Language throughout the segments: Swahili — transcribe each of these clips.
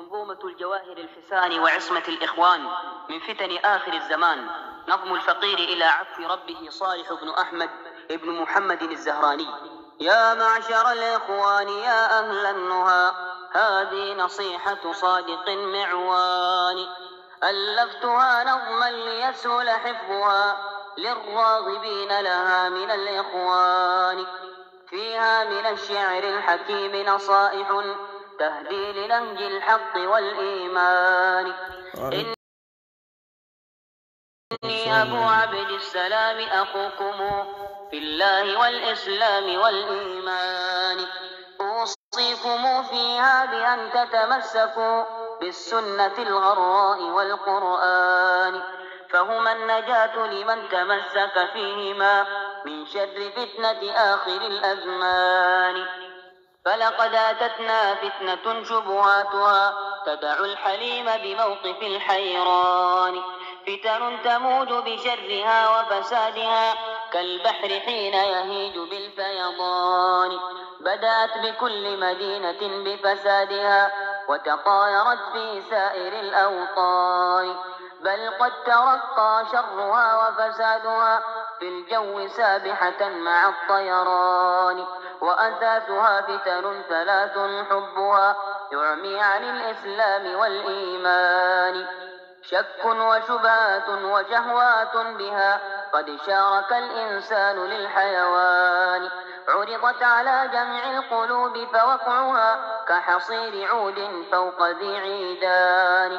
منظومة الجواهر الحسان وعصمة الإخوان من فتن آخر الزمان نظم الفقير إلى عفو ربه صالح بن أحمد ابن محمد الزهراني يا معشر الإخوان يا أهل النهى هذه نصيحة صادق معوان ألفتها نظما ليسهل حفظها للراغبين لها من الإخوان فيها من الشعر الحكيم نصائح تهدي لنهج الحق والإيمان إني أبو عبد السلام أخوكم في الله والإسلام والإيمان أوصيكم فيها بأن تتمسكوا بالسنة الغراء والقرآن فهما النجاة لمن تمسك فيهما من شر فتنة آخر الأزمان فلقد آتتنا فتنة شبهاتها تدع الحليم بموقف الحيران فتن تموج بشرها وفسادها كالبحر حين يهيج بالفيضان بدأت بكل مدينة بفسادها وتطايرت في سائر الأوطان بل قد ترقى شرها وفسادها في الجو سابحة مع الطيران وأثاثها فتن ثلاث حبها يعمي عن الإسلام والإيمان شك وشبهات وشهوات بها قد شارك الإنسان للحيوان عرضت على جمع القلوب فوقعها كحصير عود فوق ذي عيدان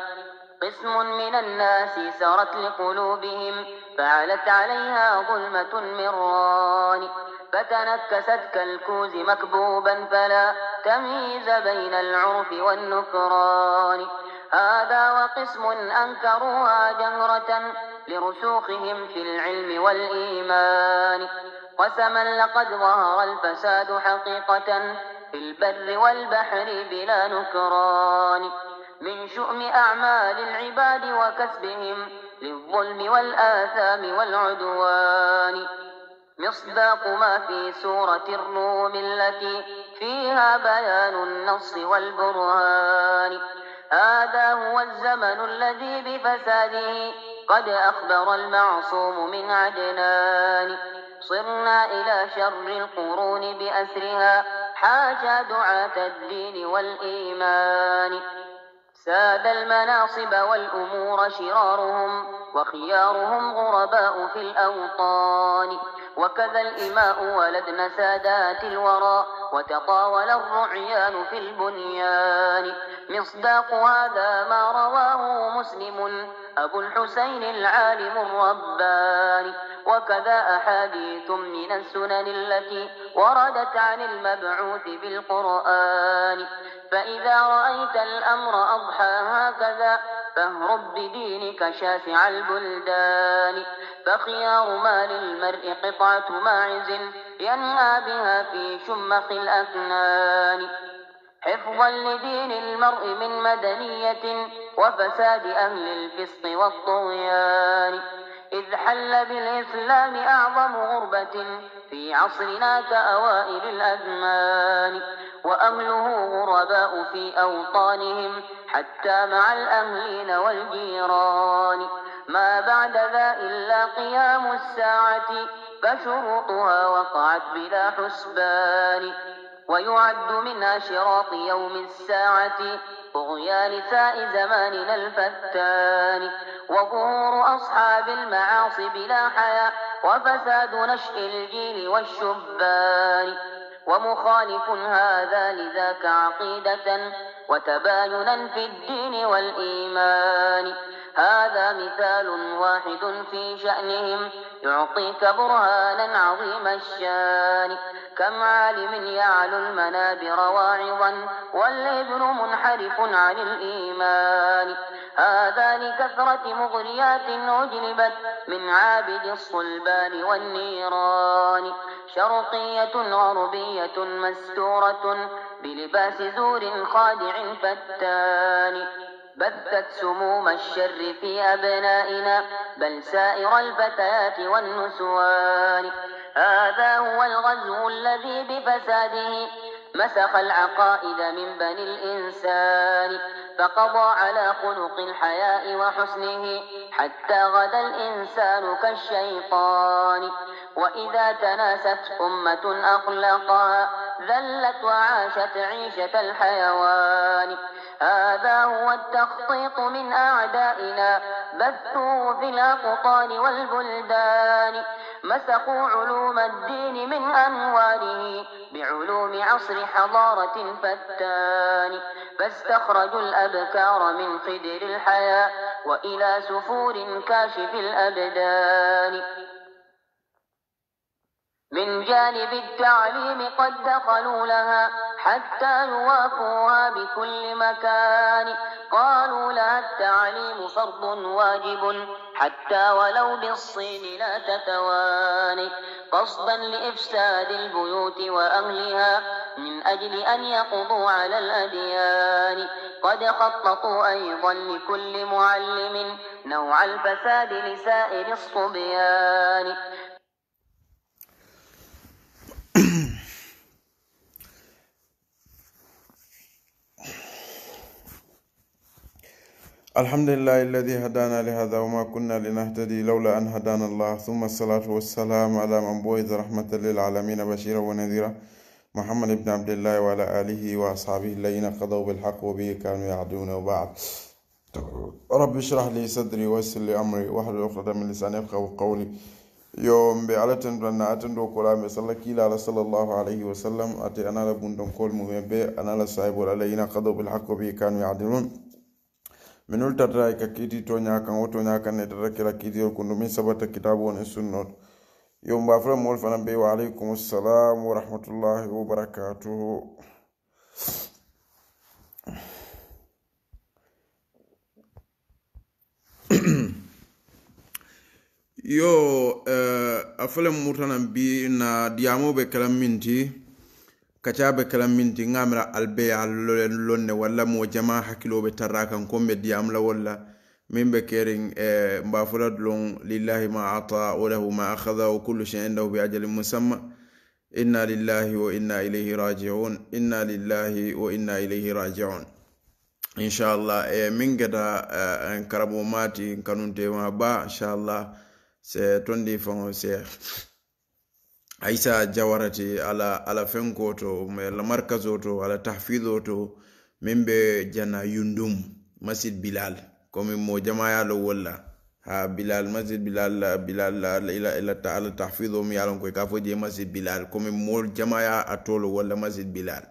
قسم من الناس سرت لقلوبهم فعلت عليها ظلمة من ران فتنكست كالكوز مكبوبا فلا تمييز بين العرف والنكران هذا وقسم أنكروها جهرة لرسوخهم في العلم والإيمان قسما لقد ظهر الفساد حقيقة في البر والبحر بلا نكران من شؤم أعمال العباد وكسبهم للظلم والآثام والعدوان مصداق ما في سورة الروم التي فيها بيان النص والبرهان هذا هو الزمن الذي بفساده قد أخبر المعصوم من عدنان صرنا إلى شر القرون بأسرها حاج دعاة الدين والإيمان ساد المناصب والأمور شرارهم وخيارهم غرباء في الأوطان وكذا الإماء ولدن سادات الورى وتطاول الرعيان في البنيان مصداق هذا ما رواه مسلم أبو الحسين العالم الرباني وكذا أحاديث من السنن التي وردت عن المبعوث بالقرآن فإذا رأيت الأمر أضحى هكذا فاهرب بدينك شاسع البلدان فخيار ما للمرء قطعة ماعز ينهى بها في شمخ الأكنان حفظا لدين المرء من مدنية وفساد أهل الفسق والطغيان إذ حل بالإسلام أعظم غربة في عصرنا كأوائل الأزمان وأمله غرباء في أوطانهم حتى مع الأهلين والجيران ما بعد ذا إلا قيام الساعة فشروطها وقعت بلا حسبان ويعد من أشراط يوم الساعة طغيان ثاء زماننا الفتان وظهور أصحاب المعاصي بلا حياء وفساد نشء الجيل والشبان ومخالف هذا لذاك عقيدة وتباينا في الدين والإيمان هذا مثال واحد في شأنهم يعطيك برهانا عظيم الشان كم عالم يعلو المنابر واعظا والابن منحرف عن الإيمان هذا لكثرة مغريات أجلبت من عابد الصلبان والنيران شرقية غربية مستورة بلباس زور خادع فتان بثت سموم الشر في أبنائنا بل سائر الفتيات والنسوان هذا هو الغزو الذي بفساده مسخ العقائد من بني الإنسان فقضى على خلق الحياء وحسنه حتى غدا الإنسان كالشيطان وإذا تناست أمة أخلقها ذلت وعاشت عيشة الحيوان هذا هو التخطيط من أعدائنا بثوا في الأقطار والبلدان مسخوا علوم الدين من أنواره بعلوم عصر حضارة فتان فاستخرجوا الأبكار من خدر الحياة وإلى سفور كاشف الأبدان من جانب التعليم قد دخلوا لها حتى يوافوها بكل مكان قالوا لا التعليم فرض واجب حتى ولو بالصين لا تتواني قصدا لإفساد البيوت وأهلها من أجل أن يقضوا على الأديان قد خططوا أيضا لكل معلم نوع الفساد لسائر الصبيان الحمد لله الذي هدانا لهذا وما كنا لنهتدي لولا أن هدانا الله ثم الصلاة والسلام على من بعث رحمة للعالمين بشيرا ونذيرا محمد بن عبد الله وعلى آله وأصحابه الذين قضوا بالحق وبه كانوا يعدون وبعد رب اشرح لي صدري ويسر لي أمري واحلل عقدة من لساني يفقهوا قولي يوم بألتن بلنا أتن دو كلا صلى الله عليه وسلم أتي أنا لبندن كل مهم أنا لصاحب الذين قضوا بالحق وبه كانوا يعدلون minul tata ka kiti to nyaka wo nyaka ñakan ne tata kila kitiyol kundu min sabata kitabu ni sunnot yo mba fula mool fana be wa alaykum assalam wa rahmatullahi wa barakatuhu yo uh, a fele bi na diyamo be kalan minti kacaɓe kalan minti gamira albe ya lonne walla mo jama hakkiloɓe tarra kan konɓe diyamla walla min ɓe kerin e mbafula dulon lillahi ma ata wa lahu ma akhada wa kullu shei indahu bi ajalin musamma inna lillahi wa inna ilayhi rajiun inna lillahi wa inna ilayhi rajiun inchallah e min geda en karamo mati kanunte ma ba inchallah se tondi fango cheikh aisa jawarati ala ala fenko to ala markazo to ala tahfido to membe jana yundum masjid bilal komin mo lo wala ha bilal masjid bilal la bilal la ila ila ila ta'ala tahfido mi yalon ko ka fo masjid bilal komin mo jamaya atolo wala masjid bilal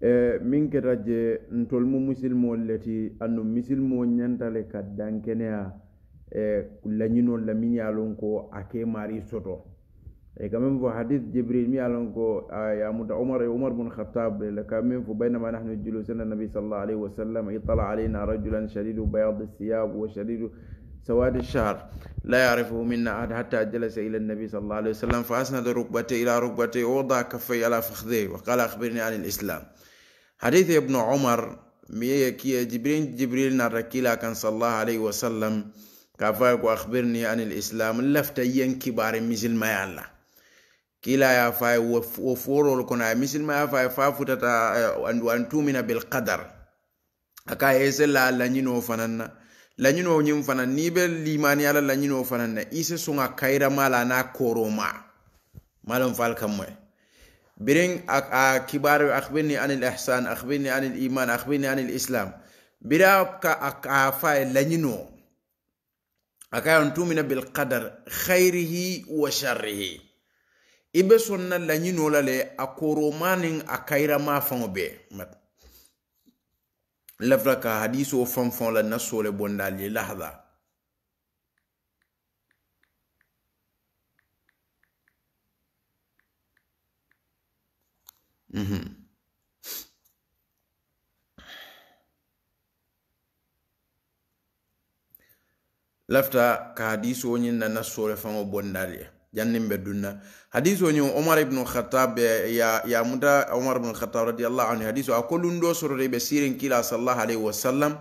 e min ke raje ntol mu misilmol leti annu misilmo nyantale ka dankeneya e lañinol la min yalon ko ake mari soto إيه، كمان في حديث جبريل مي ألنكو آه، يا مد عمر عمر بن الخطاب كمان في بينما نحن جلوسنا النبي صلى الله عليه وسلم اطلع علينا رجلا شديد بياض الثياب وشديد سواد الشعر لا يعرفه منا أحد حتى جلس إلى النبي صلى الله عليه وسلم فأسند ركبتي إلى ركبتي ووضع كفي على فخذيه وقال أخبرني عن الإسلام حديث ابن عمر كي جبريل جبريل نركيلا كان صلى الله عليه وسلم كفاك وأخبرني عن الإسلام لفت ينكبار مثل ما يعلم kila ya fa wo forol kono a misilma ya fa fa futata andu an tumina bil qadar aka hese la lañino fanan na lañino ñim fanan ni be limani ala lañino fanan na ise sunga kayra mala na koro ma malon fal kam moy birin a kibar akhbirni anil ihsan akhbirni anil iman akhbirni anil islam bira ka a fa lañino aka on tumina bil qadar khairihi wa sharrihi i bɛ sɔn na laɲiniw la le a koroma ni a kayirama fɛnw bɛɛ lafila ka hadiso fɛn fɛn la na so le bonda le lahada mm lafta ka hadiso ñin na na sore faŋo bondal ye jannin be dunna hadiso ñin omar ibnu khattab ya ya muda omar ibnu khattab radiyallahu anhu hadiso a kolun do sorore be sirin kila sallallahu alaihi wasallam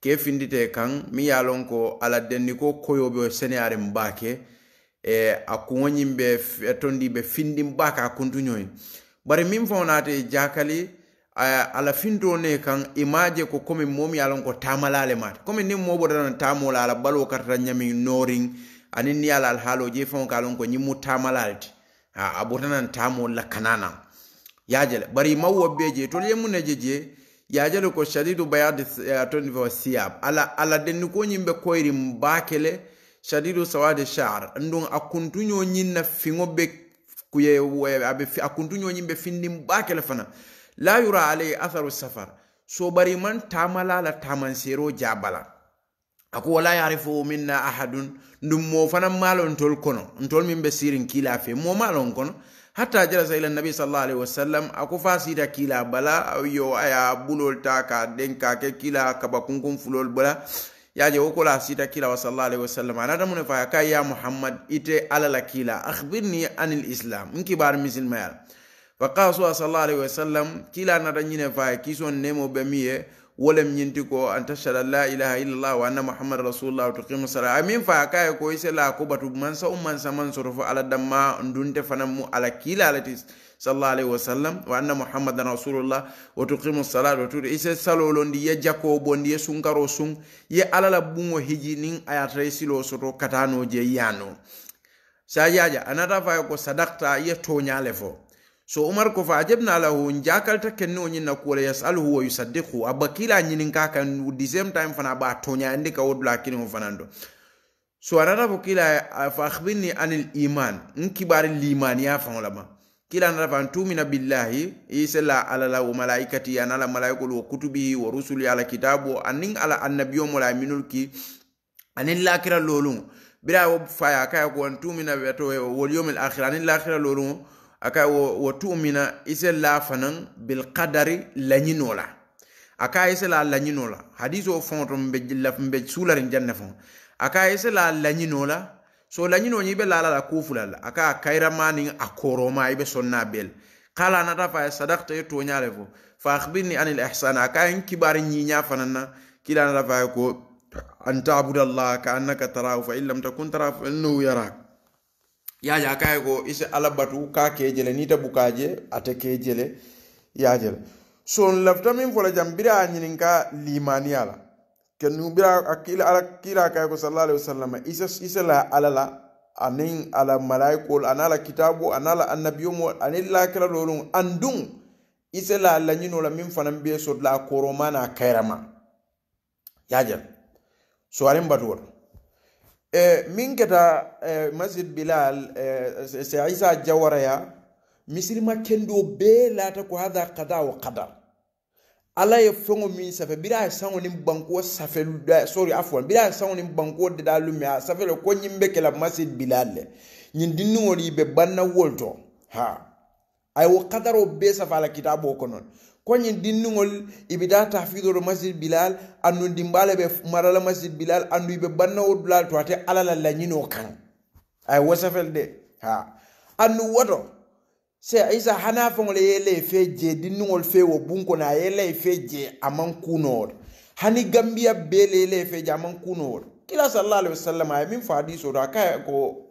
ke findite kan mi yalon ko ala denni ko koyo be senare mbake e akunyi be e, tondi be findi mbaka a kuntuñoyi bari min fonate jakali ala findo ne kan imaje ko komi mom yalon ko tamalale mat komi nim mo ɓoɗanan tamola ala balo kartata ñami norin anin ni ala alhaalo je feŋo ka lon ko ñiŋ mu taamalaal ti a botanan taamoolu la kanana yaajele bari ma wo bee je tolu ye mu ne je je yaajele ko shadidu to tondi fo siyab ala ala den ko ñiŋ be ba kele shadidu sawadi shar ndun a kuntuñoo ñiŋ na fiŋo be kuye abe a kuntuñoo ni be ba kele fana la yura alayhi atharu safar so bari man taamala la taamanseeroo jaabala ako wala yarifo minna ahadun ndum mo fana malontol kono ntol min be sirin kila fe mo malon kono hatta jara sa ila nabi sallallahu alaihi wasallam ako fasita kila bala yo aya bulol ta ka den ka ke kila kaba kunkun fulol bala yaje wo kola sita kila wa sallallahu alaihi wasallam anata mun fa ka ya muhammad ite ala la kila akhbirni anil islam nki bar misil mayal fa qasu sallallahu alaihi wasallam kila nata nyine fa kison nemo be miye walam ñinti ko an tashhada la ilaha illallah wa anna muhammad rasulullah tuqimu sala amin fa kaye ko ise la ko batu man sa umman sa man soro fo ala damma ndunte fanan mu ala kila alati sallallahu alaihi wasallam wa anna muhammadan rasulullah wa tuqimu salata wa tuti ise salolo ndi ye jako bondi ye sunkaro sun ye ala la bungo hiji nin ayatay silo soto katano je yano sa anata fa ko sadaqta ye toñale fo so umar ko fa ajabna lahu njakalta kenno ñin na kuwola yasaluhu wa yusaddiqu abakila bakila ñininka kan the same time fana ba tonya toñandi ka wodla kiniŋo fanan do so anata fo kila fa akhbirni anil iman n kibari ya fa lama kila fa fan tumina billahi isla ala la malaikati ya ala malaikolu wa kutubi wa rusuli ala kitabu anin ala annabiyyu mulaminul ki anil lakira loluŋo bira wo ya ka ko antu tumina beto wo yomil akhira aniŋ lakira loluŋo aka wa tu'mina ise la fanan bil qadari lañino la aka ise la lañino la hadiso fonto mbe jilla mbe sularin janna fon aka ise la lañino la so lañino ni be la la kufula la aka kaira mani akoro ma ibe sonna bel qala na rafa sadaqta to nyarevo fa akhbirni an al ihsan aka en kibari ni nya fanan na kila na rafa ko an ta'budallaha ka annaka tarahu fa illam takun tarahu fa innahu yarak yaja kaye ko ise alabatu ka kejele nita bukaje ate kejele yajele so n lafita min fola jam bira a ñininka limaniya la kennu bira akila ala kila kaye ko sallallahu alaihi wasallam ise e ise e la ala la anin ala malaiko ana la kitabu ana la annabiyo mo ani lakira lolun andun ise e la la lañino la min fanan be so la koroma na kayrama yajele so arin batuwota e min keta e, eh, masjid bilal e, eh, se isa jawaraya misilima kendo bee laata ko hada kada wa kadar ala ye feŋo miŋ safe bira ye saŋo niŋ bankuwo safe sori afuwan bira ye saŋo niŋ bankuo dadaa lume a safe ko ñiŋ be ke la masjid bilal le ñiŋ dinniŋolu i be banna wol to ha a ye wo kadaro bee safe a la kitaaboo kono koñin dinniŋol iɓe da tafidoro masjid bilal annun dimbala be marala masjid bilal andu iɓe bannawo dulal to ate ala alala lañino kan ay wasafel de ha annu woto se isa hana foŋole yele e fe je dinniŋol fe wo bunkono a yele e fe je aman kunowoto hani gambiya bele yele e fe je aman kunowoto kila sallallahu alaihi wasallam aye min fa hadisoto a kaye ko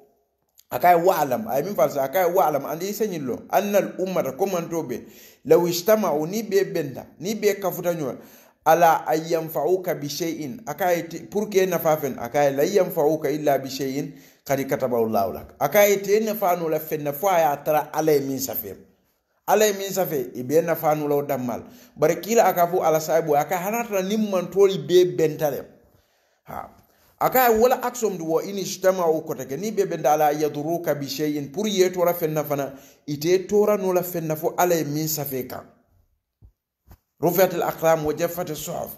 akay wa'lam ay min farsa akay wa'lam andi lo annal ummata komantobe law ijtama'u ni be benda ni be kafuta nyol ala an yanfa'uka bi shay'in akay pour que fafen akay la yanfa'uka illa bi shay'in qad kataba Allah lak akay te na fanu la fen na fa ya tara ala e min safe ala e min safe ibe nafanu law dammal bare kila akafu ala saibu akay hanata nimman tori be bentale ha aka wala aksom du ini shtama ko take ni be be dala yadruka bi shay'in pour ye tora fenna fana ite tora no la fenna fo ala min safe kan rufat al aqlam wa jaffat as suhuf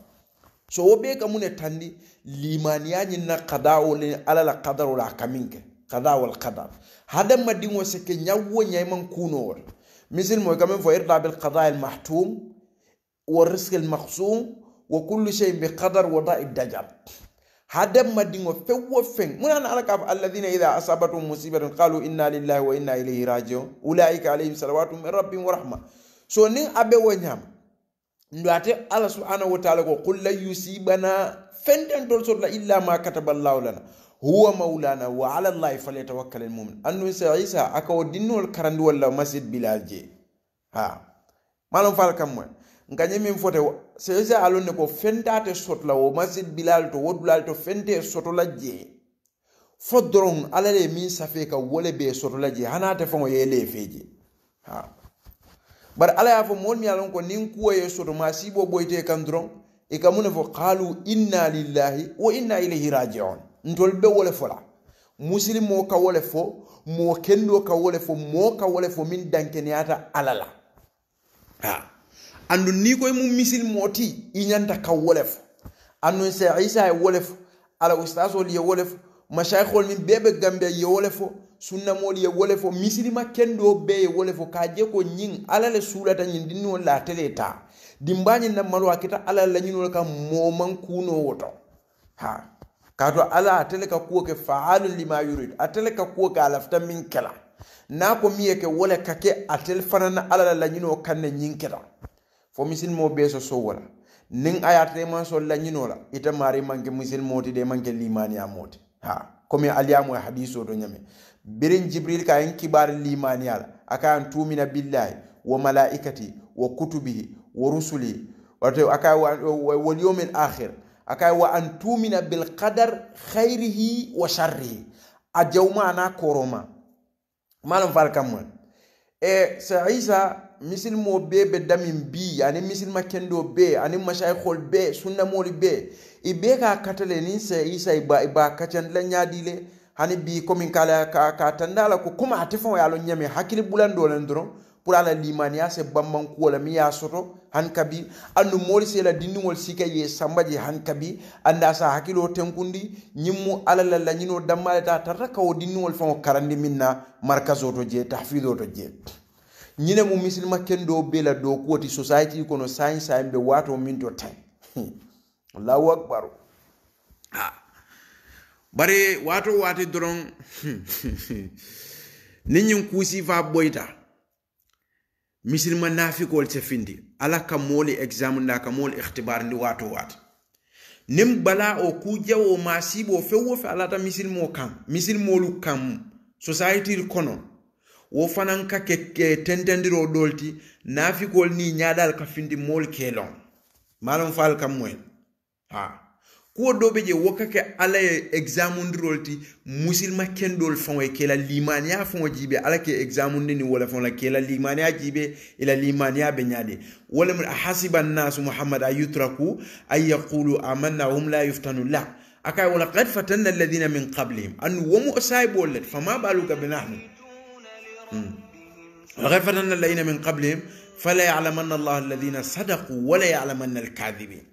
so wo be kamune tandi limaniya nyin na qada'u li ala la qadaru la kaminke qada'u al qadar hada madingo se ke nyawo nyayman kuno misil irda bil wala مثل ما كمان فيرضى بالقضاء المحتوم والرزق المقسوم وكل شيء بقدر وضع الدجال hadamadiŋo feŋ wo feŋ mun ana ala k'a fɔ ida asabatum musibatun qalu inna lillahi wa inna ilayhi rajiun ulaika alayhim salawatu min rabbihim wa rahma so nin a be wo ñaama ndo ate ala subhanahu wa taala ko qul la yusibana fenden tol sotola illa ma kataballahu lana huwa maulana wa ala llahi falyatawakkal almumin annu sa isa akawo dinnuwol karandi walla masjid bilal je ha malon fal kam moy ngañi min fote sese alonne ko fentate sotla wo masid bilal to wodulal to fente sotola je fo doron ala le min safe ka wole be sotola je hanate fo ye le feje ha bar ala ya fo mon mi alon ko nin kuwa ye soto ma sibo boyte kan doron e kamune fo qalu inna lillahi wa inna ilayhi rajiun ntol be wole fola muslim mo ka wole fo mo kendo ka wole fo mo ka wole fo min dankeniata alala ha andu ni koy mu misil moti inyanta ka wolef andu se isa e wolef ala ustazo li wolef mashaykhol min bebe gambe ye wolef sunna mol ye wolef misilima kendo be ye wolef ka je ko nyin ala le sulata nyin dinno la teleta dimbanyi na malwa kita ala la nyinol ka moman kuno woto ha kato ala atele ka kuwo ke faalu lima yurid atele ka kuwo ke alafta min kela na ko miye ke wole ka ke atele fanana ala la lañino kanne ñinketa fo misilimo beso so sowola nin a yatatema sol la ita mari manke misilmoti de manke limaniyamoti ha komi aliyamo e hadiso to ñame birin jibril ka en kibar limaniyala akayan tumina billahi wa malaikati wa kutubihi wa rusuli wato akay wal yawmil akhir akay wa an tumina bil qadar khairihi wa sharrihi a jawma ana koroma malam fal kam e sa isa misilimo bee be damin bi ani misilima kendo bee ani masayikhol bee sunnamoli bee i bee ka katale nin se isa iba iba i ba kacandila ñaadile hani bi komin kala ka ka tanda ko kuma ate fo yalo ñame hakkili bulando len doron pour ala limaniya se bammankuwo la min y'a soto han kabi andu moolu se la dindiŋol sika ye sambaji han kabi anda sa hakkiloo tenkundi ñiŋ mu ala la lañinoo damma le ta tarata kawo dindiŋol faŋo karandi min na to je tahfido je ñine mu misilima kendo be la do kuwoti society kono sañ sañ be wato min to tan allahu akbar ha bare wato wati doron ni ñin kuusi fa boyta misilima nafikol se findi ala ka examen da ka ikhtibar ndi wato wati nin bala o ku kujawo masibo fewo fe alata misilimo kan misilimoolu kan society kono wo fanan ka ke, ke tentendiro ɗol ti naafikol ni nyaadal ka findi mool keelon malum faal kam mu'en ha kuwo do ɓe je wokka ke ala ye examundirol ti musilma kendol fawo e kela limaniya fawo jiiɓe ala ke examundini wala la kela limaniya jiiɓe ila limaniya ɓe ñaade wala mu ahasiba nnasu muhammad a yutraku an yaqulu amanna hum la yuftanu la akaye wala kad fatanna alladina min qablihim andu womu o fa let fama ɓaluka be nahnu وغفرنا الذين من قبلهم فلا يعلمن الله الذين صدقوا ولا يعلمن الكاذبين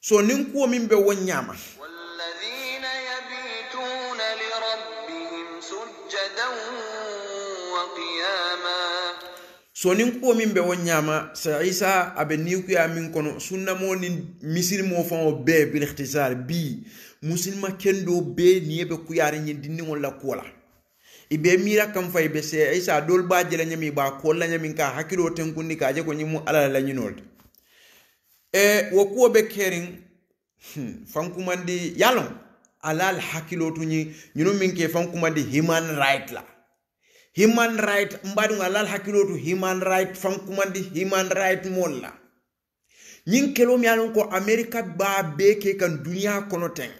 سو ننكو من بو نياما والذين يبيتون لربهم سجدا وقياما سو ننكو من بو نياما سعيسى ابنيكو يا من كونو سنة مو مسير مو فان بي بالاختصار بي مسلم كندو بي نيبه كيار ني دينو لا كولا ibe mira kam fay be se isa dol ba jela nyami ba ko la nyami ka hakilo tenkundi ka je ko nyimu ala la nyinolta e wo kuwo be kerin hmm, fankumandi yalon alal hakkilotu ñi ñunu min ke fankumandi human right la human right ala al alal hakkilotu human right fankumandi human right mol la ñin kelomi yalon ko america ba be ke kan duniya kono ten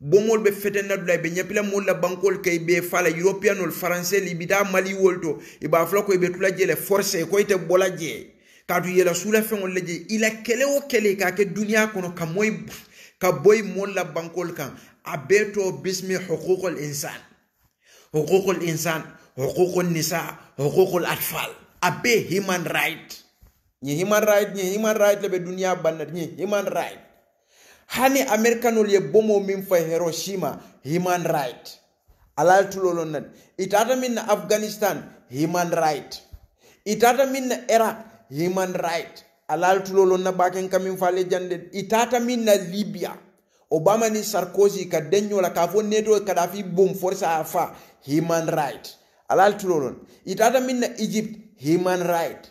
bomol be feten na dula be nyapila mol la bankol kay be fala european ol français li bida mali wolto e ba fla ko be tula jele force ko ite bola je kadu yela sula fe on leje ila kele o kele ka ke dunya kono ka moy ka boy mol bankol kan abeto bismi huququl insan huququl insan huququn nisa huququl atfal abe human right ni human right ni human right le be dunya banna ni human right hani americanol ye bomo min fa hiroshima human right alal tulolon nat itata min na afghanistan human right itata min na iraq human right alal tulolon na baken kamin fale jande itata min na libya obama ni sarkozy ka denyola ka fo neto kadafi bom force a fa human right alal tulolon itata min na egypt human right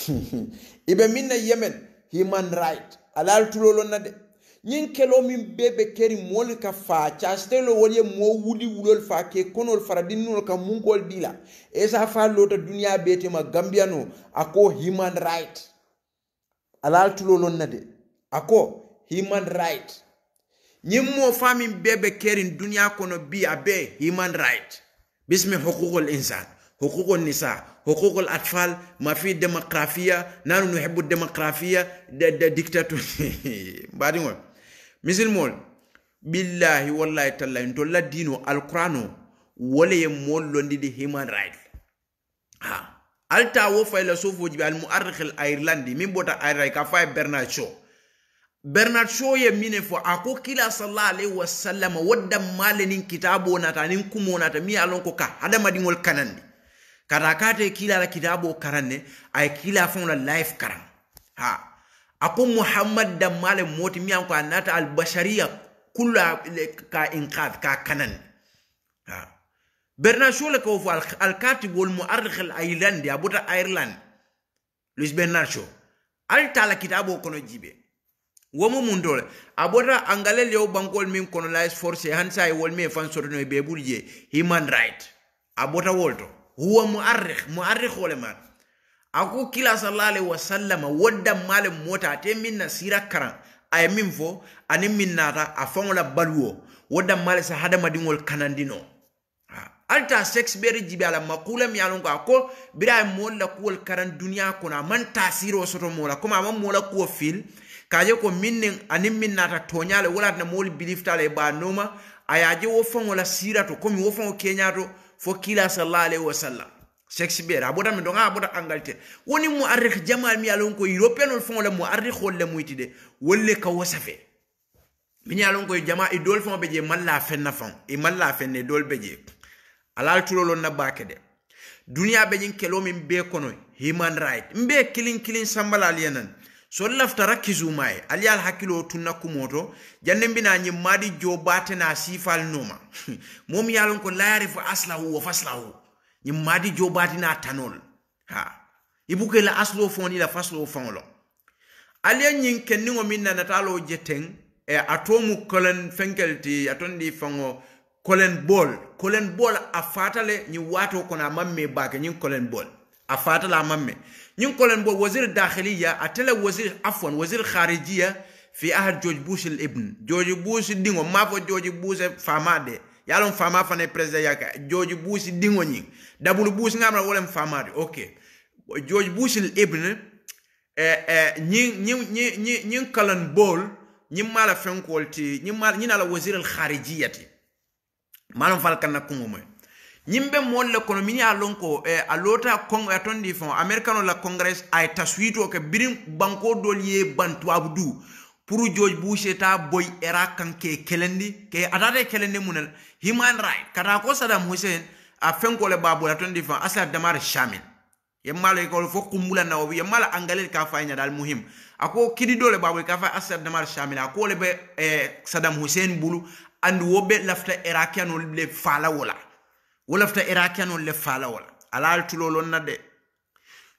ibe min na yemen human right alal tulolon na de ñiŋ keloo miŋ bee be keri moolu ka faa caasitelo wolu ye moo wuli wulolu faa ke konolu fara dinnuŋolu ka munkoolu dii la esa faa loota duniyaa bee tema gambiyano a ko human right ala al tuloo loŋ na de a ko human right ñiŋ moo faa min bee be keriŋ duniyaa kono bi a bee human right bisimi hukukul insan حقوق النساء حقوق الأطفال ما في ديمقراطية نحن de, الديمقراطية ديكتاتور بعدين misilmol billahi wallahi tallahi ntolla dino alqur'ano wole ye mool londidi human right ha alta wo faylasofoji ɓe almuarrikh l irlandi min bota irlandi ka fa bernard shaw bernard shaw ye mine fo a kila sallah alayhi wasallama woddammaale nin kitabo nata nin kumo nata mi ye ko ka hadamadiŋol kanandi kata kate kila la kitabo karanne aye kila faŋo la life karan ha ako muhammad dammale moti miyan ko anata albashariya kulla ka inqad ka kanan ha bernard shaw le ko fo alkatib wal muarrikh al aylandi abuta ireland louis bernard shaw al tala kitabo kono jibe womo mun dole abota angale lew bankol min kono la force hansa e wol min fan sotono e bebul human right abota wolto huwa muarrikh muarrikh wala mat ako kila sallallahu alaihi wasallam wadda male mota te min na sira karan ay min fo ani min a male sa hadamadiŋol kanandino alta sex bere jibe ala makula mi ako bira mol la kuol karan duniya kono man soto mola kuma man mola kuo fil kaje ko minnin anin min tonyale wala na mol bilifta ba noma ayaje wo sirato komi wo kenyato fo kila sallallahu alaihi wasallam sexe ɓeere a ɓotanmi ɗo ga a ɓota engalité woni mo arrik jamal mi yalon koye européenol fongole mo arrik holle muyti de wolle ka wosa fe min yalon koye jama e dool fongo ɓe je malla fenna fan e malla fenne dool ɓe je alal turolol na baake de duniya ɓe ƴin kelomin ɓe kono human right m ɓe kilin kilin sambala aliya nan so laftara kisuma e aliyal hakkilo tunna kumoto jande mbina ñim maɗi jo batena sifal noma mom yalon ko layari fo asla huwo fo asla huwo ñiŋ maati joobaati niŋ a tanoo le ha i buka i la asiloo faŋo niŋ i la fasiloo faŋo loŋ ali ye ñiŋ kenniŋo miŋ na nata loo je teŋ e atoo mu kolen fenkel ti atondi faŋo kolen bool kolen bool a faata le ñiŋ waatoo kono a maŋ mee baake ñiŋ kolen bool a faata la a maŋ me ñiŋ kolen bool wasiri dakhiliya ate le wasiri afwan wasiri kharijiya fi ahad george bush l ibn george bush diŋo maa fo george bush e faama de yalon fama fane president yaka george bush dingo nyi dabulu bush ngamra wolem famade ok george bush ibn eh eh ni ni ni ni ni kalan bol ni mala fenkolti ni mal ni nyi nala wazir al kharijiyati malon fal kan nakum moy nyimbe mol le kono mini alon ko e eh, alota kong atondi fon americano la congress ay taswito ke birin banko dol ye bantu abdu pour george bush ta boy era kanke kelendi ke adade kelendi munel human right kata ko saddam hussein a fenkole babola tondi fa asla damar shamin yemmala ekol fo kumbula nawobi yemmala angalel ka fa ñadal muhim ako kididole babol ka fa asad damar shamil ako le be eh, sadam hussein bulu and wobe lafta irakianol le fala wala wo lafta le fala wala alal tulolon na de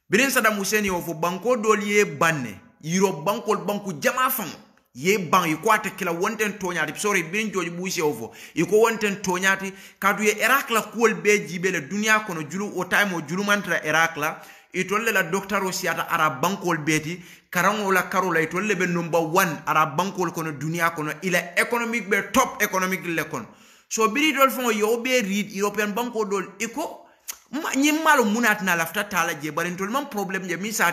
birin sadam hussein yo fo banko dol ye banne yiro bankol banku jama fan ye ban ko ate kila wonten toñati sore birin joji ɓuusi o fo ko wonten toñaati kadu ye eracla kuwol be le duniya kono julu o time o julumantira eracla tolle la docteur o siyata ara bankol beti karaŋo karola karo la itolle be number one ara bankol kono duniya kono ila économique be top economic le kon so biri dol faŋo yo be read european banko dol iko ñiŋ maalo muna atina lafta tala je bari ntolu maŋ problem je miŋ se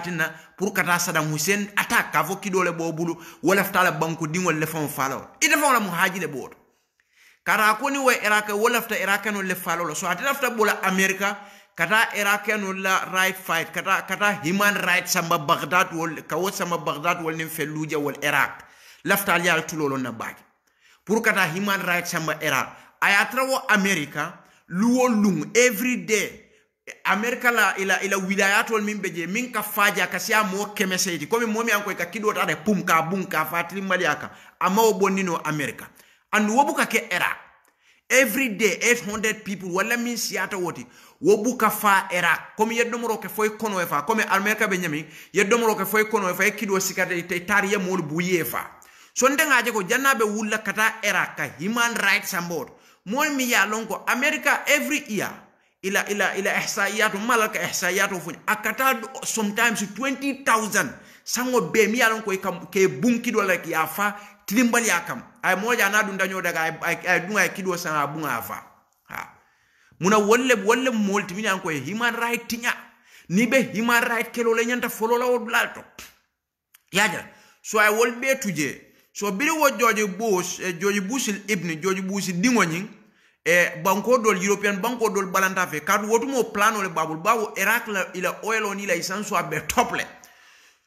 pour kata sada musen husen ata ka fo kidoo le boo bulu wo lafita la banku diŋolu le faŋo faala wo ite faŋo la mu haaji le booto kata ko ni wo iraka wo lafita irakanolu le falo so atina fta bo america kata ka no la right fight kata kata human right samba baghdad wol ka wo samba baghdad wol niŋ felluja wol iraq lafta ya a tuloo na baake pour kata human right samba iraq ayatra wo america luwo luŋ every day amerika la ila ila wilayatol min be je min ka faja ka siya mo keme seydi komi momi an koy ka kidota de pum ka bun ka fatili maliya kan amma wo bonnino amerika andu wo buka ke iraq every day 800 people walla min siyata woti wo buka fa iraq komi yeddomoro ke foy kono e fa komi amerika be ñami yeddomoro ke foy kono e fa e kido sikata te tariya moolu buye fa so je ko jannaɓe wulla kata iraq ka human rights ambord moolu mi ya lon ko america every year ila ila ila ihsayatu malaka ihsayatu funya akata sometimes 20000 sango be mi alon ko ke bunki do la ya fa tilimbali akam ay moja na dun danyo daga ay dun ay kido san abun afa ha muna wolle wolle molti min an ko human right tinya ni be human right kelo le nyanta folo la wodla to yaja so ay wol be tuje so biri wo jojo bush jojo eh, bushil ibn jojo bushi dingo nying e banko bankoɗol european banko bankoɗol balanta fe kaatu wotumo planole babol bawo la ila oil oni la isan so aɓe tople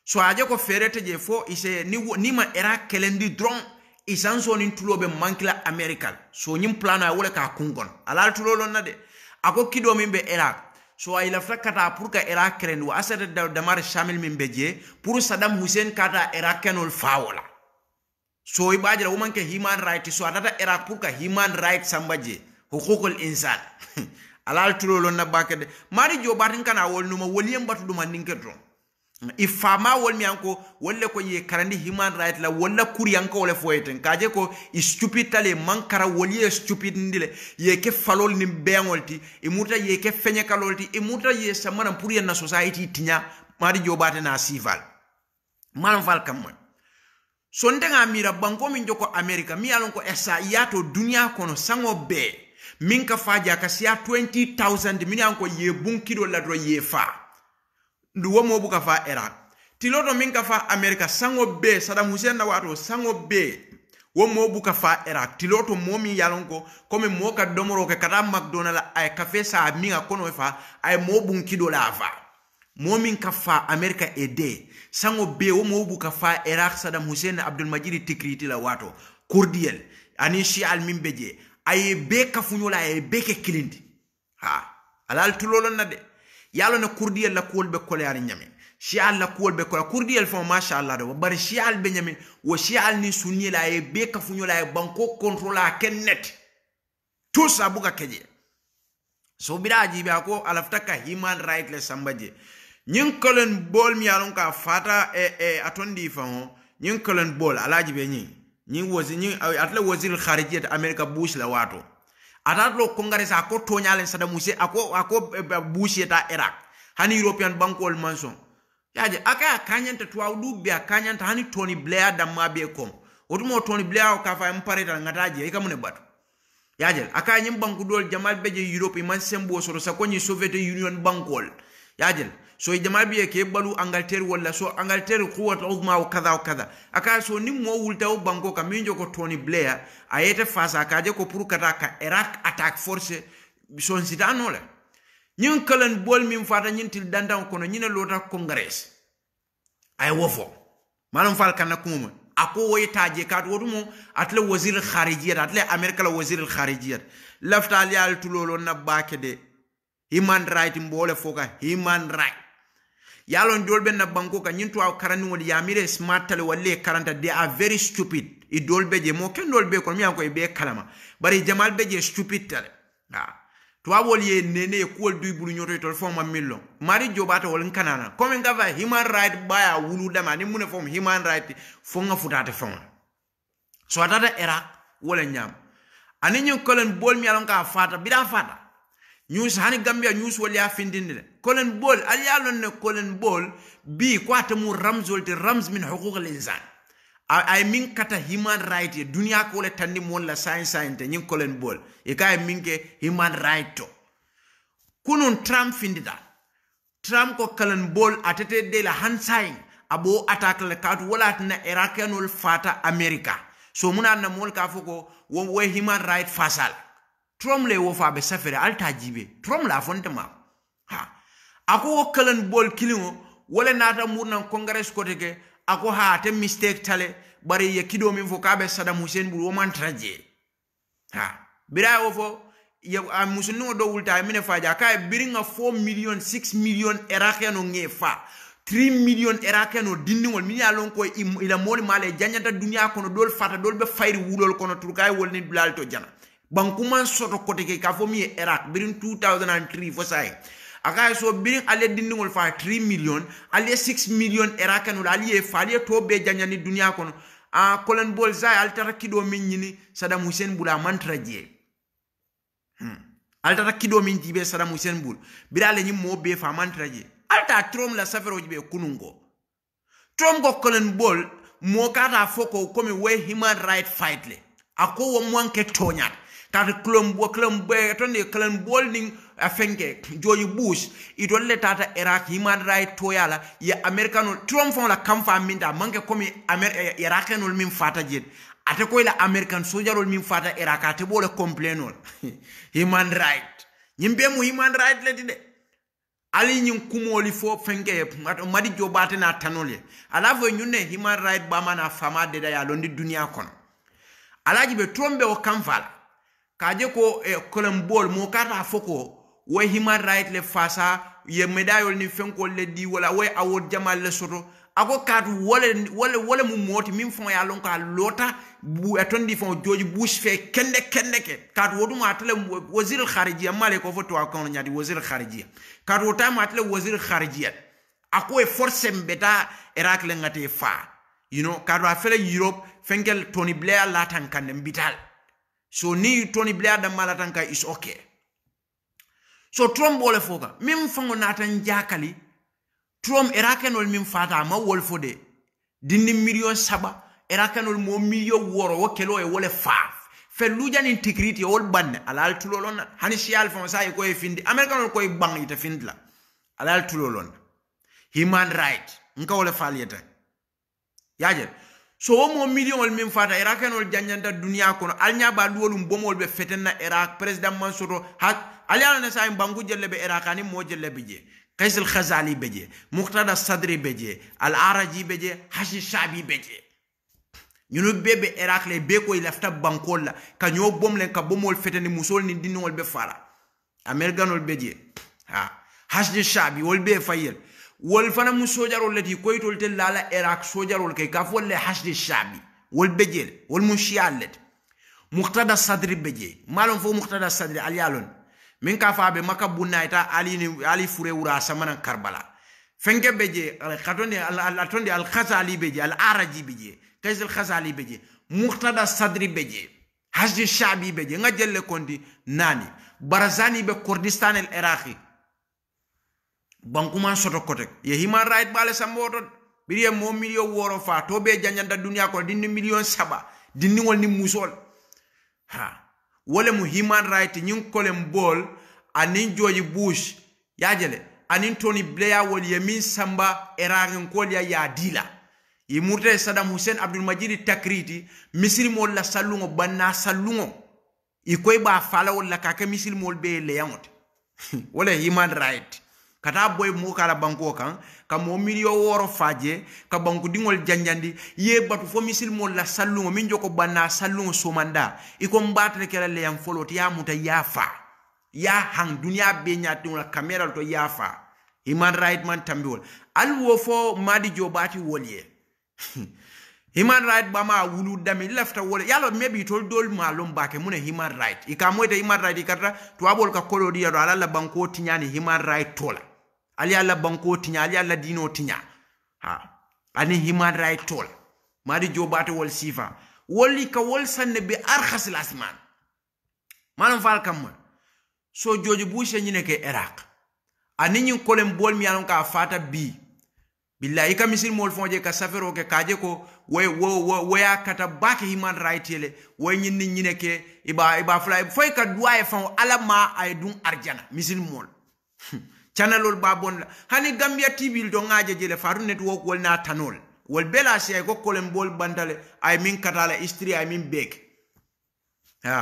so aje ko ferete je fo ise ni, nima era kelendi dron isan so nin tuloɓe mankila americal so nyim plano a wole ka kungon ala tulolon na de ako kido min ɓe iraq so a ilafta kata pour ka iraq kelendi asad da damar shamil min ɓe je pour sadam hussein kata iraq kenol faola so ibajira ɓajira womanke human rights so adata era pour ka human rights sambaje hukukul insan alal tulolon na bake de mari jobatin kana wol numa wol yem batu duma ninke dron ifama wol mi anko wolle ko ye karandi human right la walla kuri anko wole foyeten kaje ko stupid tale mankara wol ye stupid ndile ye ke falol ni bengolti ti muta ye ke feñe kalolti ti muta ye samana pour yenna society tinya mari jobate na sival malam fal kam moy so ndenga mira banko min joko america mi alon ko ya to dunya kono sango be min ka faja ka siya 20000 min yanko ye bunkido la do ye fa ndu wo mo buka fa iraq tilo min ka fa america sango be sadam hussein na wato sango be wo mo buka fa iraq tilo to mo min yalon ko komi mo ka domoro ke kata mcdonald ay kafe sa min a kono fa ay mo bunkido la fa moo min ka fa amerika ede sango be wo moo buka fa iraq sadam hussein abdulmajidi tikriti la waato kurdiel ani shial min be a ye bee kafuñol a ye bee ke kilindi ha alal tulolon na de yalo ne kurdiyel la kuwol be kole koleyani ñamin shiyal la kuwol be kola kurdiyel fama masha allah do bari shiyal be ñamin wo shiyal ni sunniyel a ye bee kafuñol a ye banko contrôle a ken net tous a buka keje so bira ajibe a ko alafta ka himan right le samba je ñiŋ kolon bool mi ye a lon ka fata e, e, atondi faŋo ñiŋ kolen bool ala jibe ñiŋ ñin wasi ñin atla wazir kharijiyat Amerika bush la wato atatlo kongaresa ako tonyale sada sadamuse ako ako eh, eh, bush yeta iraq hani european Bank wal manson yaje aka kanyanta tuwa du be kanyanta hani tony blair da mabie kom otumo tony blair ka ngataji ya ngataje mune batu yaje aka nyim banku dole jamal beje europe man sembo soro sakonyi soviet union Bank wal bankol yaje so e jama biye ke balu angalter wala so angalter quwat uzma wa kadha wa kadha aka so ni mo wulta o banko ka minjo ko tony blair ayete fasa ka je ko pour kata ka iraq attack force son sitano le ñin kalan bol min fata ñin til dandan kono ñine lota congress ay wofo manam fal kana kuma ako way taje kat wotumo atle wazir al kharijiyat atle america la wazir al kharijiyat laftal yal tulolo na bakede human right mbole foka human right yalon dol ben na banko ka nyintu aw karani wol yamire smart tale walle karanta they are very stupid i dol be je mo ken dol be ko mi an ko e be kalama bari jamal be je stupid tale ha tuwabol ye nene e kuwol duy bulu ñoto e tol fo ma millo mari jobata wol kanana comme nga fa human right baya wulu dama ni mune fom human right fo nga futata fon so atata era wala nyam ani ñu kolen bol mi alon ka fata bidan fata news hani gambia news wol ya findinde de colin bol al ya lon ne colin bol bi ko atamu ramz wol te ramz min huquq al insan ay min kata human right ye duniya ko le tandi mon la science science te nyin colin bol e kay min ke human right to kunun trump findida trump ko colin bol atete de la hansain abo attaque le katu wala na irakenol fata america so muna na mol ka foko wo human right fasal trom le wo be safere alta jibe trom la ma ha ako wo kalan bol kilingo wala nata murnan congress kote ke ako ha te mistake tale bari ye kido min fo kabe sadam hussein bur woman traje ha bira wo fo ye a musulungo do wulta mine faja kay e biringa 4 million 6 million irakeno nge fa 3 million irakeno dindigol min ya lon ko ila moli male janyata dunya kono dol fata dol be fayri wulol kono turkay e wolni bilal to jana bankuman soto kote ke ka fo mi iraq birin 2003 fo sai aga so birin ale dindi ngol fa 3 million ale 6 million irakanol ali e fa ale to be janyani duniya kono a kolen bol saye ali tara kido min ɲini sadam Hussein bula mantra je hmm. ali tara kido min jibe sadam Hussein bul birale ale mo be fa mantra je jiye ta trom la safero jibe kunungo trom go kolen bol mo kata foko komi we human right fight le a wo mwaŋ ke toñata tata colombo colombo tonde kalan ni afenge joyi bush idolle tata iraq human right toyala ya americano trump fon la kamfa minda manke komi amer iraqenol min fata jed ate koyla american sojarol min fata iraq ate bole complainol human right nyimbe mu human right ledi de ali ñin kumoli fo fenge madi jobate na tanole ala fo ñunne human right bama na fama de da ya londi dunia kono alaji be trombe o kamfala kaje ko e eh, kolam bol mo kata foko we hima right le fasa ye medayol ni fenko le di wala we awod jamal le soto ako kaatu wole wole wole mu moti min fon ya lon ka loota bu e tondi fon joji bush fe kende kende ke kaatu wodu ma tele wazir kharijiya male ko foto ko no nyadi wazir kharijiya kaatu wota ma tele wazir kharijiya ako e force mbeta irak le ngate fa you know kaatu a fele europe fenkel tony blair latan kande mbital so ni tony blair da mala tanka is okay so trom bole foka mim fango natan jakali trom wol mim fata ma wol fode dinni million saba wol mo million woro wo kelo e wole fa ni integrity wol ala al tulolon hani sial fon sa ko e findi american ko e bang ita findla al tulolon human right nka wole fal yeta yaje so mo million min fata irakanol janjanta duniya kono alña ba luwolum bomol be fetenna iraq président hak aliana ne say bangu jelle be iraqani mo jelle ɓe je al khazali ɓe je muktada sadri ɓe je al araji ɓe je hashi shabi ɓe je ñunu be ɓe irak le be koy lafta bankol la ka ñoo bom len ka bomol fetene musol ni dinol be fara amerganol ɓe je ha hashi shabi wol be fayel والفنا مو سوجر التي كويت التل على إراك سوجر الكي كاف ولا حشد الشعبي والبجل والمشيالد مقتدى الصدر بجي لهم فو مقتدى الصدر عليالون من كافا بمكة بنايتا علي علي فري ورا سمنا كربلاء فنك بجي الخطوني الخطوني علي بجي العرجي بجي كيس علي بجي مقتدى الصدر بجي حشد الشعبي بجي نجل كوندي ناني برزاني بكردستان العراقي bankuma soto kote ye hima right bale samboto biriye mo milio woro fa to be janyanda dunya ko dinni million saba dinni wol ni musol ha wole mu human right nyin kolem bol anin joji bush yajele anin tony blair wol yemin samba eragen kol ya ya dila i murte sadam hussein abdul majid takriti misri mo la sallungo banna sallungo i koy ba fala wol la kake misri mo be leyangote wole human right ka taa boye moo kala bankuwo kan ka moo miliyo wooro faje ka banku diŋol janjandi ye batu fo misilimol la salluŋo miŋ joko banna salluŋo somanda i ko mbaatale kela leyan folo ti ye a muta ye y'a fa ye a haŋ duniya bee ñatiŋo la kamera to ye a fa iman right man tambiwol ali wo fo maadi joobaati wol ye human right bama wulu dami lafta wole yalo mebi tol dol malum bake mune human right ikamoyta human right ikata tuwabol ka kolodiyaɗo alalla banko tinyani human right tola ali alla banko tiña ali alla dino tiña ha ani human right tol mari jobata wol sifa wolli ka wol sanne be arkhas lasman manam fal kam so joji bushe ñine ke iraq ani ñin kolen bol mi ka fata bi billahi ka misir mol fonje ka safero ke kaje ko way wo wo ya kata baki human right yele way ñin ni ñine ke iba iba fly foy ka duwa e fam ala ma ay dun arjana misir mol hm. channelol babon la hani gambia tv do ngaje jele faru network wol na tanol wol bela si ay kokkolen bol bandale ay min katala istri ay min bek ha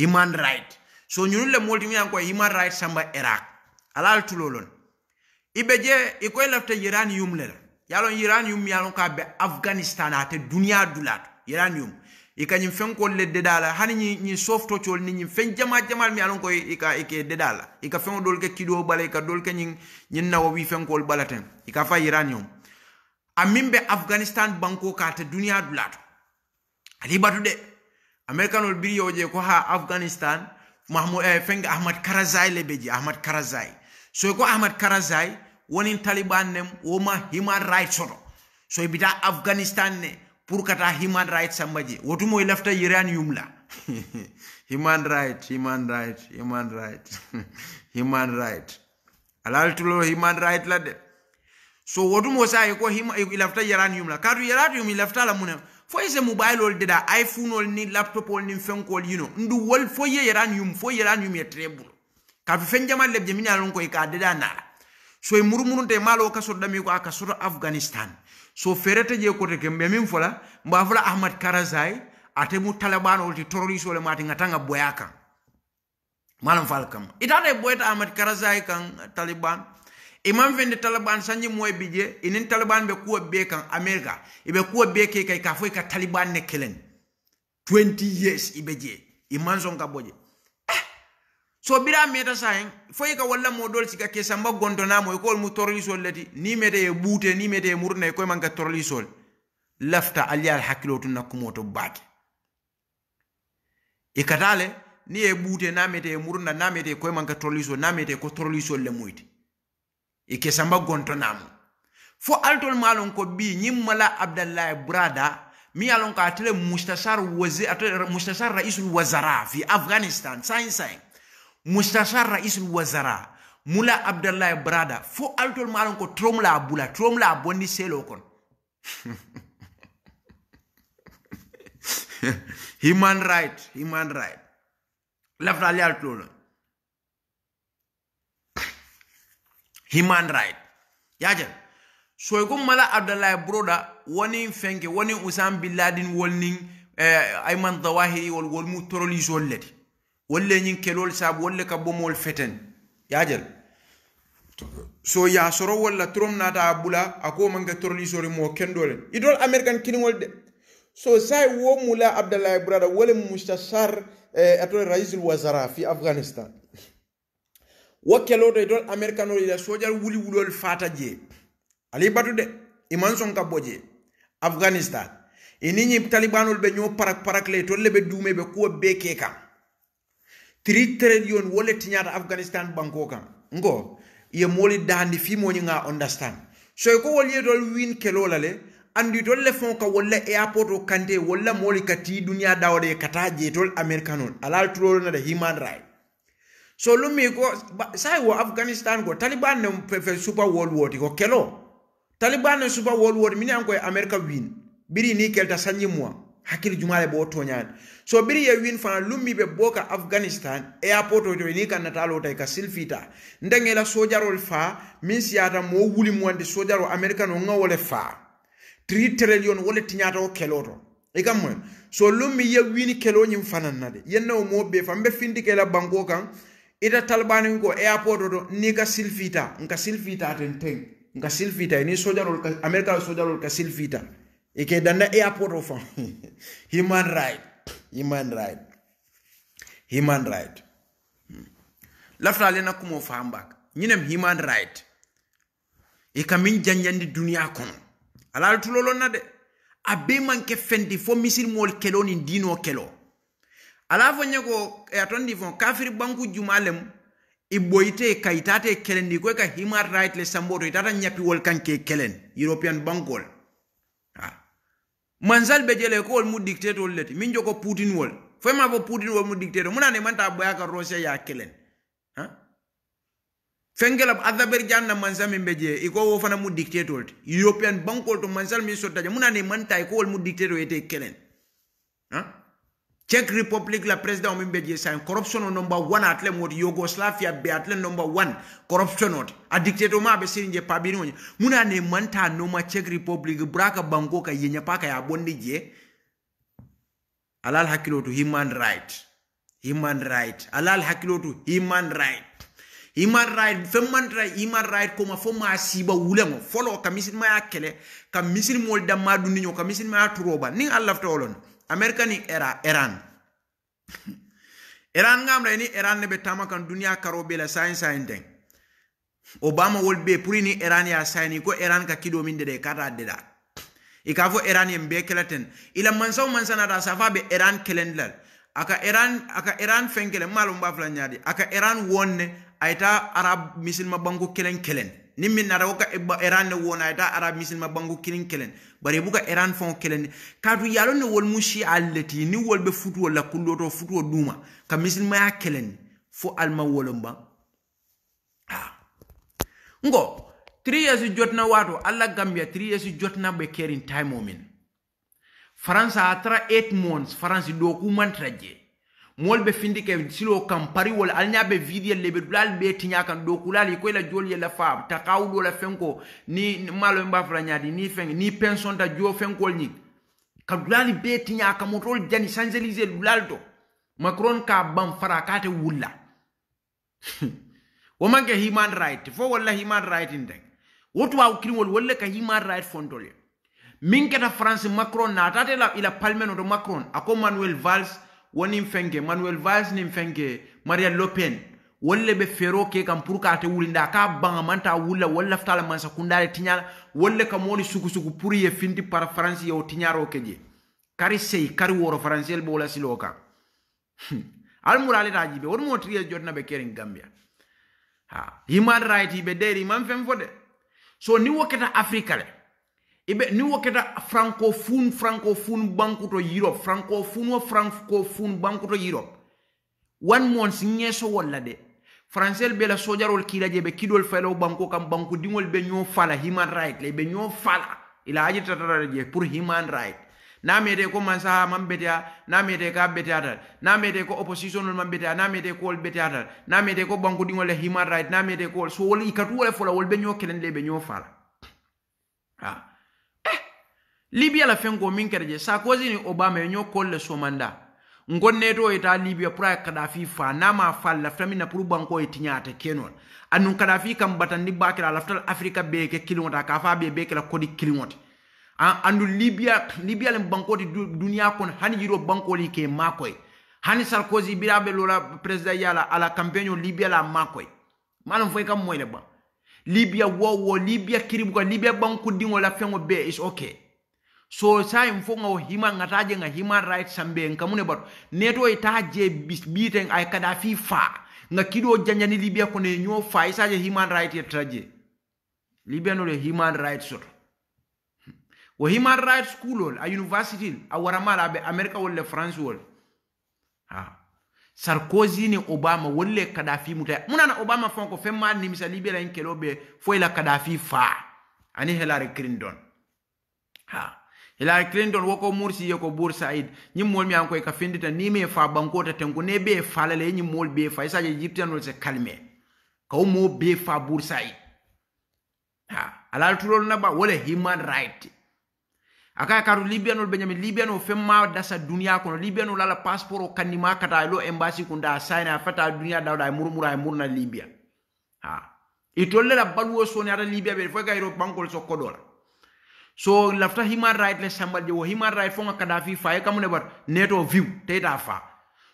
human right so ñunu le molti mi ko human right samba iraq alal tulolon ibe je ikoy lafte iran yum le yalon iran yum yalon ka be afghanistan ate dunya dulat iran yum i ka ñiŋ fenkolu le dedaa la hani ñiŋ ñiŋ softocolu ni ñiŋ feŋ jama jamaa mi ye a loŋ ko i ka i ke dedaa la i ka feŋo doolu ke kidoo bala i ka doolu ke ñiŋ ñiŋ nawo wi fenkolu bala teŋ i ka fa iranium a miŋ be afganistan banko ka ate duniyaa dulaa to ali batu de amerikanolu biri yewo je ko ha afganistan mahmud eh, feŋ ahmad karazai le be je ahmad karazai so ko ahmad karazai wonin taliban nem woma human right soto so i bita afganistan ne pour kata human rights sambaji wotumo ilafta iran yumla human right human right human right human right alal tulo human right la de so mo sa ko hima ilafta iran yumla kadu yaratu yum ilafta la muna fo ise mobile ol deda iphone ol ni laptop ol ni fenkol you know ndu wol fo ye iran yum fo iran yum ye treble kafi fen jamal lebje minyalon ko e ka na so e murmurunte malo ka sodda mi ko aka afghanistan so ferete je kote ke mbe min fola mba fola ahmad karazai ate mu talabano ti terroriste ole mati ŋatanga boya kan malam falkam itane boyta ahmad karazai kan taliban imam fende taliban sanji moy bije inen taliban be kuwa be kan america ibe kuwa be ke kay ka foy ka taliban ne kelen 20 years ibeje imanzo ngaboje so bira meta sahen foyi e ka walla modol sika ke samba gondonamo e kowol mu torlisol lati ni mete e buute ni mete e murna e koye man ka torlisol lafta aliyal hakkilo tun nakkumo to e ni e buute na mete e murna na mete e koye man ka na mete e ko torlisol le muyti e ke samba gontonamo fo altol malon ko bi ñimmala abdallahi brada mi alon ko atele mustashar wazi atele mustashar raisul wazara fi afghanistan sain sain mustashar raisul wazara mula abdallahi brada fo altol malon ko tromla a bula tromla a bondi selo kon human right human right lafta ali altolo human right yajel soygon mala abdallahi broda woni fenke woni usan billadin wolnin eh, ayman dawahiri wol wolmu torolisol ledi wolle ñiŋ keloolu saabu wolle ka bomoolu feten yaajel so ya soro wala torom naata a bula a ko manke torlisori moo kendo len idol american kiliŋol de so sai wo mula abdallahi brada wole mustashar eh, ato raisul wazara fi afghanistan wo kelo to idol american ol ila sojal wuli wulol fata je ali batu de iman son ka je afghanistan ini ñi talibanol be ñoo parak parak le tolle be duume be kuwo be kee kan 3 trillion wallet ñaata afghanistan banko kan ngo ye moli dandi fi fimoñi nga understand so ko wol ye dol win kelola le andi dol le fon ka walla airport o kante walla moli kati ti duniya dawde kata je tol americanol ala tro na da human right so lumi ko sai wo afghanistan go taliban ne fe super world war ko kelo taliban ne super world war mini an ko america win biri ni kelta sanyi mo hakkille jumaale ɓo toñaani so biri ye win fana lummiɓe boo ka afghanistan airport oto ni kannatalo tay ka silfita ndegela sojarol faa min siyata mo wuli muwande sojaro américaine o ŋa wole faa tri trillion wole tiñata o keloto i kam moen so lummi ye win keloñin fanan na de yenna o mo be fa mbe findi la banko kan ita talibani ko airport oto ni ka silfita nka silfita ten ten nka silfita ni sojarol americaine sojarol ka silfita ike danda airport ofan human right human right human right hmm. lafta lena kumo fambak nyinem human right ika min janjandi duniya kono alal tulolon na de a be manke fendi fo misilimol kelo nin dino kelo ala eh, fo ñego ya ton divon kafir banku jumalem lem i boyite ka itate kelendi ko ka human right le samboto itata wol kanke kelen european bankol mansal be jele ko mu dictator leti min joko putin wol fo ma fo putin wol mu dictator muna ne manta boya ka russia ya kelen ha fengela azerbaijan na mansal min be je iko wo fana mu dictator european banko to mansal min sotta muna ne manta ko wol mu dictator ete kelen ha Czech Republic la president min be je sa corruption number 1 atle mo Yugoslavia be atle number 1 corruption ot a dictator ma be sirinje pabiri wonye muna ne manta no ma Czech Republic braka bango ka yenya paka ya bondi je alal hakilo to human right human right alal hakilo to human right human right femman right human right koma fo ma siba wulemo folo ka misil ma yakele ka misil mol damma dunyo ka misil ma turoba nin Allah ta wolon america era iran iran ngam la ni iran ne be kan duniya karo be la sain den obama wol be puri ni iran ya science ko iran ka kido min de kata de da i ka fo iran yen be kelaten ila mansaw mansana da safa be iran kelendlal aka iran aka iran fenkele malum ba flan aka iran wonne aita arab misilma banko kelen kelen ni min nata wo ka e iran ne wona ita arab misilima bangu kinin kelen bari ibuka e iran faŋo kelen ne yalo ne wol mu shi'al ni wol be futuwo la kulloto futuwo duma ka misilimaya kelen fo alma wolon ban ngo three years jotna waato alla gambia three years jotna be kerin time o min a tara eight months faransi dokumantra je mol be findi ke silo kam pari wala alña be vidiel le be dulal be tinya kan do yi koy la jool ye la faam takawudo la fenko ni malo mba fala ñaadi ni feng ni pension ta jo fenko ni ka blal be tinya ka motol jani sanzeliser blal do macron ka bam fara kate wulla wo manke human right fo wala human right ndek wotu wa ukrimol wala ka human right fondole min keta france macron na tate la ila palmeno do macron ako manuel valls woni fenke manuel vas ni fenke maria lopen wolle be fero ke kam pour ka te wulinda ka banga manta wulla wolla walla man sa kundare tinyal wolle kam woni suku suku pour ye findi par france yo tinyaro keje kari sey kari woro français be wala siloka hmm. murale taji be won mo triye jotna be kering gambia ha human right be deri man fem fode so ni woketa afrika le ibe ni woketa francophone francophone banku to europe francophone wo francophone banku to europe wan mon signé so wala de francel be la sojarol kila je be kidol fayla banku kam banku dingol be ño fala human right le be ño fala ila aji tatara je pour human right na mede ko man saha man beti a na mede ka beti a tal na mede ko opposition man beti a na mede ko wol beti a tal na mede ko banku dingol le human right na mede ko so wol ikatu wala fola wol be ño kelen le be ño fala ah libya la fengo min kɛra je sarkozy ni obama yonyo kole kol le somanda nko neto ita libya pura ya kadafi fa Nama ma la lafita na puru banko ye tiɲa a Anu keno la a nun kadafi kan batandi ba kɛra a lafita afirika bɛɛ kɛ kiliŋo ta k'a fɔ kodi kiliŋo ti andu libya libya le mbanko di dunia kon. hani jiro banko li ke mako hani sarkozy birabe lola president ya la ala kampenyo libya la mako Malo malum fo ka ba libya wawo, libya kiribuka libya banko dingo la fengo be is okay so sai mfo nga o hima nga taje nga human rights sambe nga mune baro neto e itaje bisbite ay kada fi fa nga kido ni libya kone nyo fa isaje human rights traje libya no le human rights soto wo human rights school ol a university a waramala be america wole france wole ha sarkozy ni obama wole Kadhafi mutaya. Muna na obama fanko fema ni misa libya la inkelobe fwe la Kadhafi fa ani helare kirindon ha hillary clinton woko mursi ye ko boursaid ñimmol mi an koy ka findita ni me fa bankota tenko ne be falale ñimmol be fa Isa isaje egyptianol se calme kaw mo be fa boursaid ha alal tulol naba wole human right aka karu libyanol be ñami libyanol femma dasa dunia kono libyanol ala passeport o kannima kata ilo embasi kunda sayne a dunia duniya dawda e murmura e murna libya ha itollela baluwo soni ata libya ɓe banko gayro kodola. Ha so lafta human right le sambal je human right fonga kadafi faye kamune bar neto view teyta fa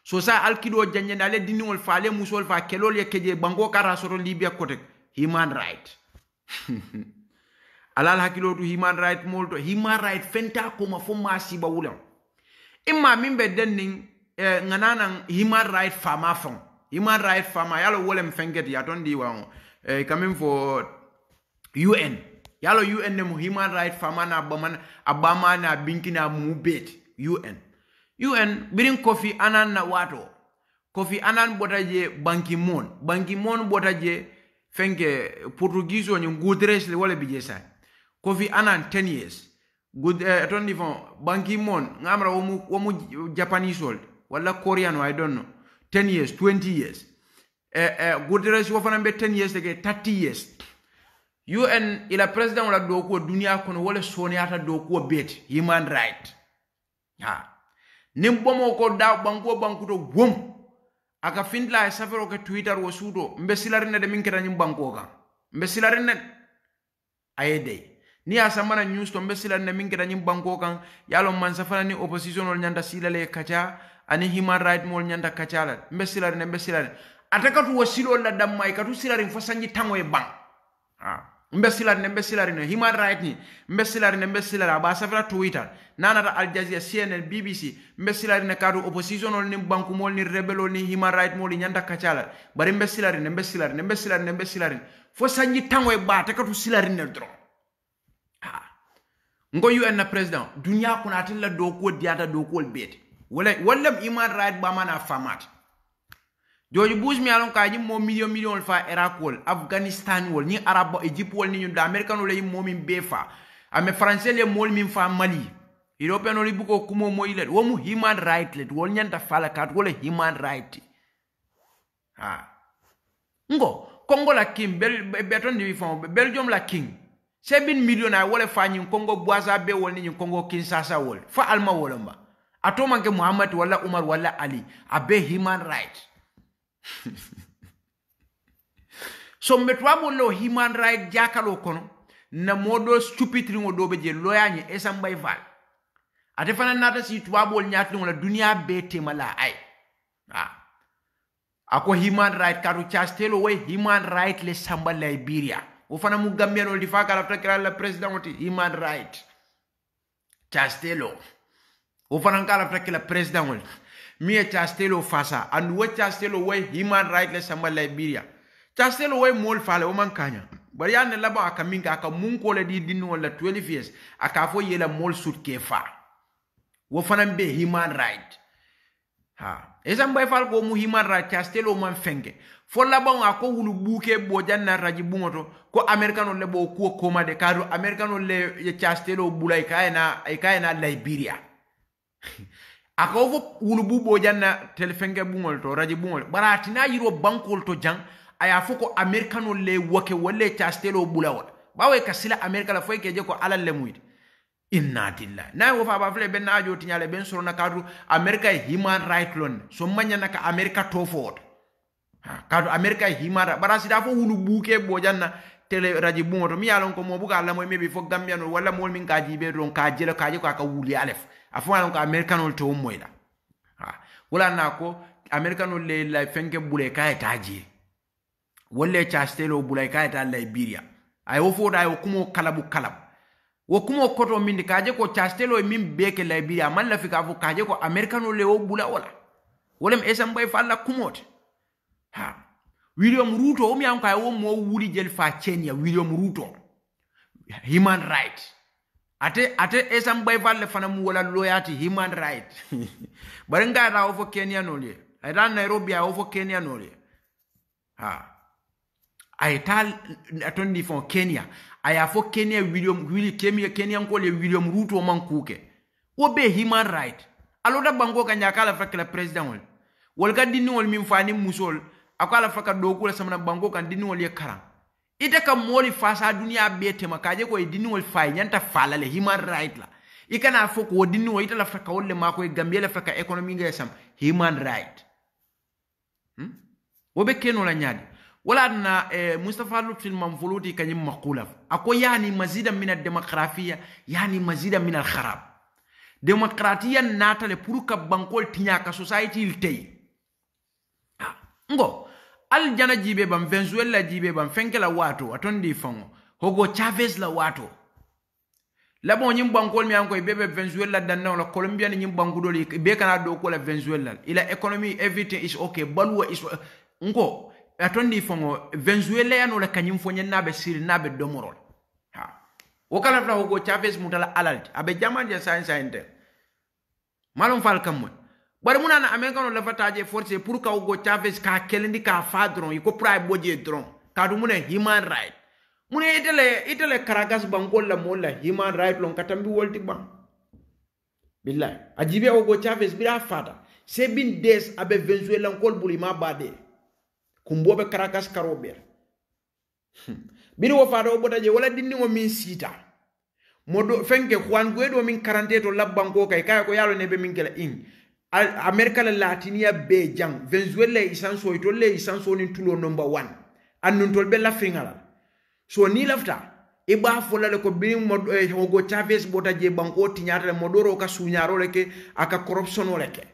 so sa alkido janjende ale diniŋol fa ale musol fa kelol ye keje banko kata soto libia kote human right alal hakkilo to human right mol human right fenta koma fo ma siba wulan imma min be denni nin eh, ŋananan human right fama faŋ human right fama yalo wolem fenketi yaton di waŋo eh, kamin fo un yalo un ne mo human right abama na binki na mubet un un birin kofi anan na wato kofi anan bota je banki mon banki mon bota je fenke portugis o nyon le wala bije sa kofi anan 10 years good eh, ton difon banki mon ngamra womu womu japanese old wala korean i don't know 10 years 20 years eh, eh, gutres wo fana be 10 years ke 30 years un ila president la do ko duniya kono wole soniyata do ko beti human right ha nim bomo ko da banko bankuto wom aka findla e safero ke twitter wo sudo mbe silarine de min ketanyum banko kan mbe silarine ayede ni a samana news to mbe silarine min ketanyum banko kan yalo man safana ni opposition ol nyanda silale kacha ani human right mol nyanda kachala mbe silarine mbe silarine atakatu wasilol la damma ikatu silarin fasanji tango e bang ha mbessilade nde mbessillari no human right ni mbessilari nde mbessillara ɓa safira twitter nanata aljazia cnn bbc mbessilari ne kaatu opposition ol nin ni rebel rebelol ni human right mol nyanda kachala bari mbessilari nde mbessilari nde mbessilari nde mbessilari fo sanji tango ba ɓate katu silari ne dron ngo un na président duniya kono atella dokuwol diyata dokuwol beete walla wallam human right ba mana famate jooju bush mi alon ka yim mo million million fa iraq wol afghanistan wol arabo égypte wol niñu do américain wol yim moo miŋ bee fa ame français le moolu miŋ fa mali european wol i buko kumo moyi le wo mu human right le wol ñanta fa la kaatu e human right ha ngo kongo la king bel beton di fon belgium la king sebin million ay wole fa ñiŋ kongo boisa be wol ni kongo kinsasa wol fa alma e muhammad umar ali a human right so mbe tuwaɓollo human right jakalo kono na moɗo stupitiriŋo ɗo ɓe je loyañe esambay e val ate fana nata si tuwaɓol ñatiliŋo la duniya be temala ay ah. ako human right kaatu castelo way human right le samba liberia wo fana mu gambiyanol di fa kalafta kira la président oti human right castelo wo fana kalafta kila président ol miye castelo fasa and we castelo we human right le samba liberia castelo we mool fale o man kaña bari ya ne laban a ka min ka mun ko le di dinu wala 12 years aka fo yela mool sut ke fa wo fana be human right ha esambai fal ko mu human right castelo man fenge fo labaŋo a ko wulu buuke bojan na raji buŋo to ko amerikanol le bo koma de kaatu amerikanol le castelo bula i ka ye na liberia aka wo wulu bubo janna telefenge bungol to raji bungol bara tina yiro bankol to jang aya foko ko americano le woke wolle castelo bula wala bawe kasila sila america la foy keje ko alal le muyde inna dillahi na wo fa ba fle ben ajo tinyale ben soro sorona kadru america e human right lon so manya naka america to fo kadu america e himara bara sida fo wulu buke bo janna tele raji bungo to mi yalon ko mo buga alla mo mebi fo gambiano wala mo min kaji be don kajelo kaji ko aka wuli alef afana ko americanol to moyla ha wala nako american ol le la fenke bule ka etaji je cha stelo bule ka eta liberia ay wo da ay kumo kalabu kalab wo kumo koto mindi kaje ko cha stelo min beke liberia man la fika fo kaje ko american ol le wo bula wala me esam bay falla kumot ha william ruto o mi an ko ay wo mo wuli jel chenya william ruto human rights ate ate esam bay valle fana mu wala loyalty human right bare ra ofo kenya no le ata nairobi ofo kenya no le ha aita atondi fon kenya ai afo kenya william willi kemia kenya ko le william ruto man kuke wo be human right aloda bango ka kanya kala fakila president wol wol ka dinni wol min fani musol akala faka dokula samana bango kan dinu wol ye karan ite ka moolu fasa duniya bee tema ka je ko ye dinniŋolu fa ye ñanta faala le human right la i kana fo ko wo dinniŋo ite lafita ka wolu le maakoye gambiya lafita ka économie ga sam human right hmm? wo be keno la ñaadi wala na eh, mustapha lutfil manfuluti kañiŋ makula a ko yani mazida min aldemokrafiya yani mazida min alkharab demokratiya naata le pour ka bankol tiña ka society il teyi ah, ngo aljana jibe bam venezuela jibe bam fenke la wato aton di hogo chavez la wato labo ñim bankol mi anko bebe venezuela dan na colombia ni nyim ñim bankudol be kana do ko la venezuela ila economy everything is okay balwa is ngo atondi fongo venezuela ya no la kanyim na be sir na be domoro ha wakala fra hogo chavez mutala alalt abe jaman ya science science malum fal kamon bari muna na amerika no lafa taje force pour ka ugo chavez ka kelendi ka fa dron iko pra boje dron ka du muna human right muna itele itele karagas bangol la mola human right lon katambi wolti ba billahi ajibe ugo chavez bira fada se bin des abe venezuela kol bulima bade kumbobe karagas karober hmm. biri wo fata wo bota je wala dindiŋo min sita modo fenke juan guedo min karante to labbanko kay kaya ko yalo nebe min kela in america la latiniya bee jaŋ venezuela ye isanso itolu le ye isanso niŋ tulo nomba wan annuŋ tolu be lafiriŋa la so niŋ lafita i be a fo la e le ko biriŋ eh, hogo chaves bota je banko tiñaata le modoro ka suuñaaroo le ke a ka corruptionoo le ke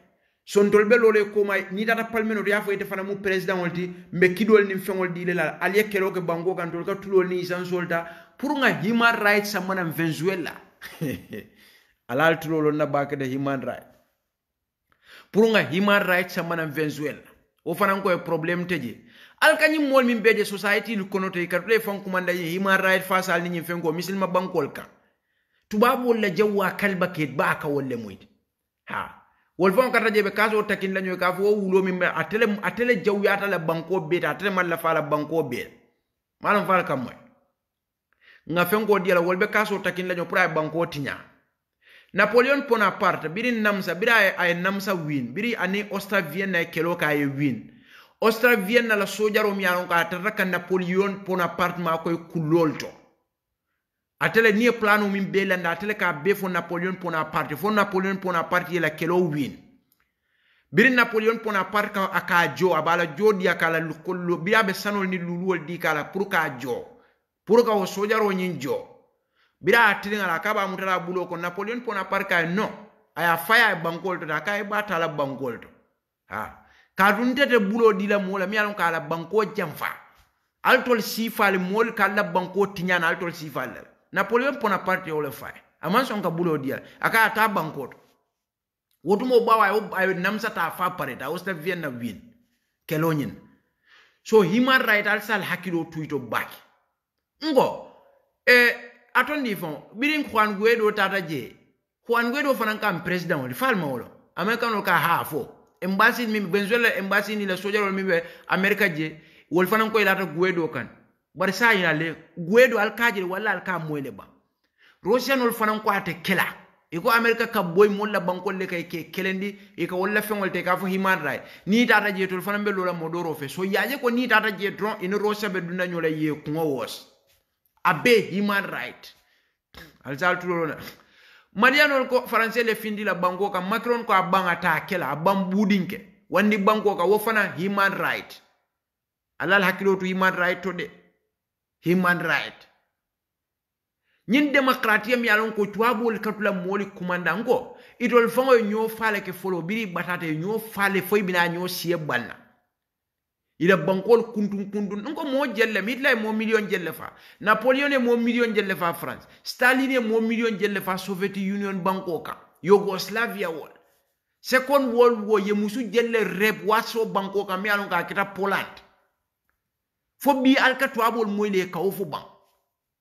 sontol be lolo koma ni data palmeno ya fo ite e fana mu president olti mbe kidol ni mfengol le la aliye kelo ke banko kan tol ka tulol ni isan solta pour nga human rights samana Venezuela alal tulol na baka de human rights purunga nga human rights sama nan venezuela Ofana fanan e problem teje. je alkañim mool min beje society lu konoto yi katule fankumanda yi human rights fasal ni ñin fenko misilma bankol kan tubaabuwol la jawwa kalba keet baa ka wolle moyte ha wol fon kata jebe kaso takin lañoy ka fo wo wulo min atele atele jawyata la banko beeta atele malla fala banko beeta malam fala kam moy nga fenko diyala wol be kaso takin laño pour ay banko tiñaa napoleon bonaparte biri namsa biri aye, aye namsa win biri ani ostavien vienna kelo ka aye win ostavien vienna la sojaro mi yaron ka tarra ka napoleon bonaparte ma koy kulol to atele ni plano min bela landa atele ka be fo napoleon bonaparte fo napoleon bonaparte ye la kelo win biri napoleon bonaparte ka aka jo abala jo di akala lukollo biya be sanol ni luluol di kala pour ka jo pour ka o sojaro nyin jo bira atiliŋala ka kaba mutala bulo ko napoleon bonaparte kaye no aya faya ye bankol to da kaye ba tala bankol ha kaatun te bulo dila moo la mi ye lon ka a la banko janfa ali tol siifaali kala la banko tinyana ali tol siifaali la napoleon bonaparte yo le faye a maŋ soŋ ka bulo diya a ka a taa banko to wotumo bawa ayo namsa ta fa pareta wosta vienna win kelo ñin so human right al sal hakkilo tuyto baake ngo eh, atondi fon birin juan guedo tata je juan guedo fana kan president wol falma wolo american wol ka ha embassy mi venezuela embassy ni la soja wol mi be america je wol fana ko ilata guedo kan bari sa ina le guedo al kajir wala al ka moyle ba russian wol fana ko ate kela iko america ka boy molla bankol le kay ke kelendi iko wala fengol te ka fo human right ni tata je tol fana be lola modoro fe so yaje ko ni tata je tron ina russia be dunda nyola ye kungo wos obey human right alisal tulolona Mariano ko français le findi la banko ka macron ko a ta kela la a buudinke wandi banko ka wo human right alal hakilo to human right to de human right nyin démocratiyam mi lon ko tuwaabol katula mooli kumandan ko itol faŋo ye ñoo faale ke folo biri batate nyo fale foy bina ñoo siye balna ila bankol kuntun kuntun nko mo jelle mi la mo million jelle fa napoleon e mo million jelle fa france staline e mo million jelle fa soviet union banko ka yugoslavia wol second world war ye musu jelle rep waso banko ka mi alon ka kita poland fo bi alka to abol le ka ofu ban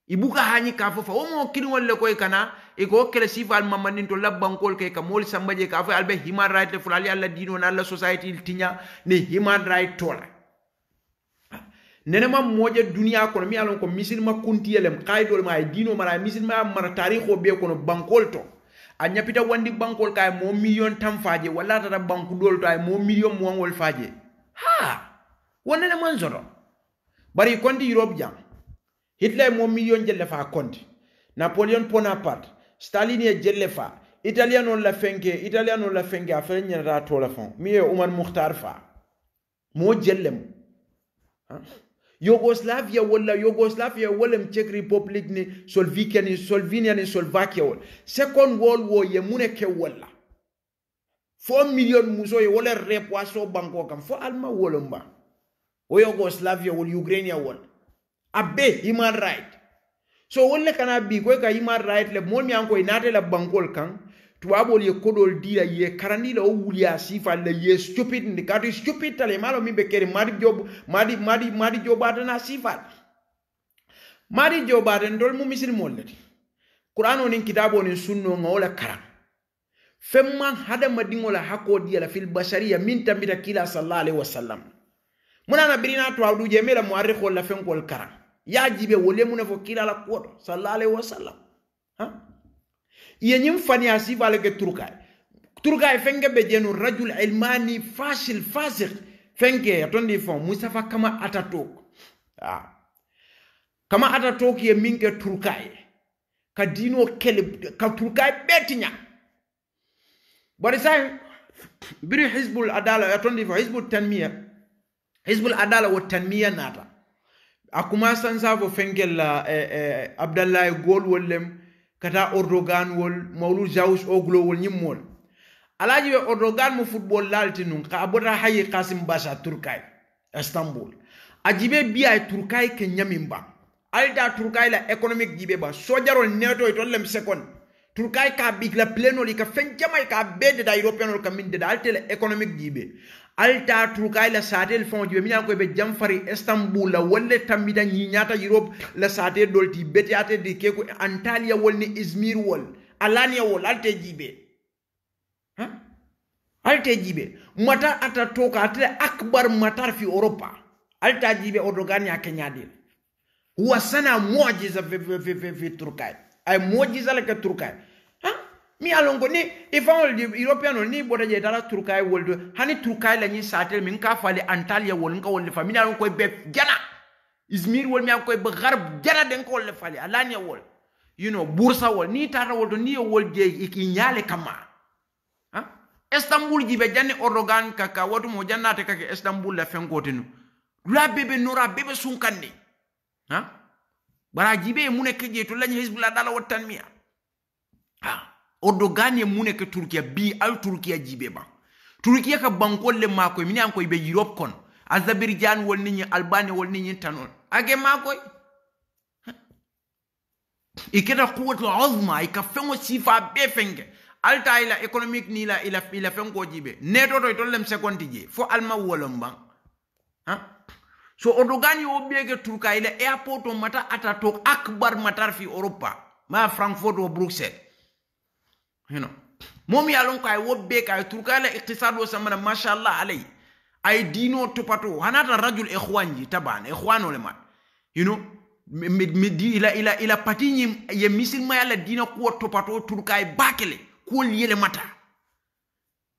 ibuka hanyi ka fo fa o mo kidin wolle koy e kana e ko kele sival mamanin to labbankol ke ka mol sambaje ka fo albe human right fulali alla dino na alla society tinya ne human right tola nenema moje dunia kono mi alon ko misilma kuntiyelem kaydol ma e dino mara misilma mara tariko be kono bankol to a nyapita wandi bankol kay mo million tam faje wala tata banku dol to ay mo million mo muwangol faje ha wonene man zoto bari kondi europe jam hitler mo million jelle fa kondi napoleon bonaparte stalin ye jelle fa italiano la fenke italiano la fenke a fere ñanata tola fon mi e umar mukhtar fa mo jellem yugoslavia walla yugoslavia walla mi czech republic ni solvikia ni solvinia ni slovakia wol second world war ye mune ke walla fo million muso ye walla repoaso banko kam fo alma wolomba wo yugoslavia wol ukrainia wol abe human right so wolle kana bi koy ka human right le momi anko inate la bankol kan tuwaɓol ye koɗol dila ye karanila o wuliya sifa la ye stupid stupidde kato stupid tala e malo min ɓe keri madi job madi madi madi jobatana sifal madi jobaten dol mu le misilmol leti qur'an onin kitabe onin sunnoga wola karan femman hadamadiŋola la fil basariya min tambita kila sallah alaihi wasallam munana birina tuwaɗu je mela muarrikhol la fenkol karan ya jibe mu mune fo kilala kuwoto sallah alaihi wasallam ha? yenyin fani asiba leke turkai turkai fenge be jenu rajul ilmani fashil fasik fenge atondi fon musafa kama atatok ah. kama atatok ye minke turkai kadino kele ka turkay betinya bari say biri hizbul adala atondi fo hizbul tanmiya hizbul adala wa tanmiya nata akuma sansa fo fengel eh, eh, abdallahi gol wollem kata ordogan wol mawlu jawus o gulowol ñimmol alaji be ordogan mu football lalti nun ka abota bota haye kasim basa turkay istanbul a jibe biya e turkay ke ñamin ba alta turkay la économique jibe ba sojarol netoy e to lem second turkay ka bigla pleno li ka fen jamay ka be deda européenol ka min deda la économique jibe alta turkai la sate fon jibe mi ko be jam fari istanbul la wolle tambida nyi nyata europe la sate dolti betiate de ke ko antalya wol ni izmir wol alania wol alte jibe ha alte jibe mata ata toka ata akbar matar fi europa alta jibe odogani akenyadi huwa sana mujiza fi, turkai ay mujiza la ke turkai mi a lon ko ni i faŋolu europeano ni bota je tara turukaye wolu to hani turukaye la ñiŋ saatele min ka fale antaliya wolu nka wolu fa min a be jana izmir wolu mi a be garb jana den ka le fale a laaniya you know bursa wolu ni tata wolu to ni ye wolu je i ñaale kamma istanbul jibe janni ordogan kaka watumo jannate kake istanbul la fenkotinu dula bebe nora bebe sunkandi ha bara jibe mune keje to lañi hizbullah dala wotan miya ha ordo gane mune ke turkiya bi al turkiya jibe ba turkiya ka bankolle makoy mini an koy be europe kon azerbaijan wolni ñi albania wolni ñi tanol age makoy i keta quwatul azma i ka feŋo sifa be fenke alta ila économique ni la ila ila fenko jibe netoto itol lem sekondi je fo alma wolom ban ha so odogani wo bege turka ila airport o mata ata to akbar matar fi europa ma frankfurt o bruxelles hino mom ya lon kay wobbe kay turkala iqtisad wo samana mashallah alay ay dino topato hanata rajul ikhwanji taban ikhwano le mat you know medi ila ila ila patinyi ye misilma yala dina kuwa topato turkay bakele kol yele mata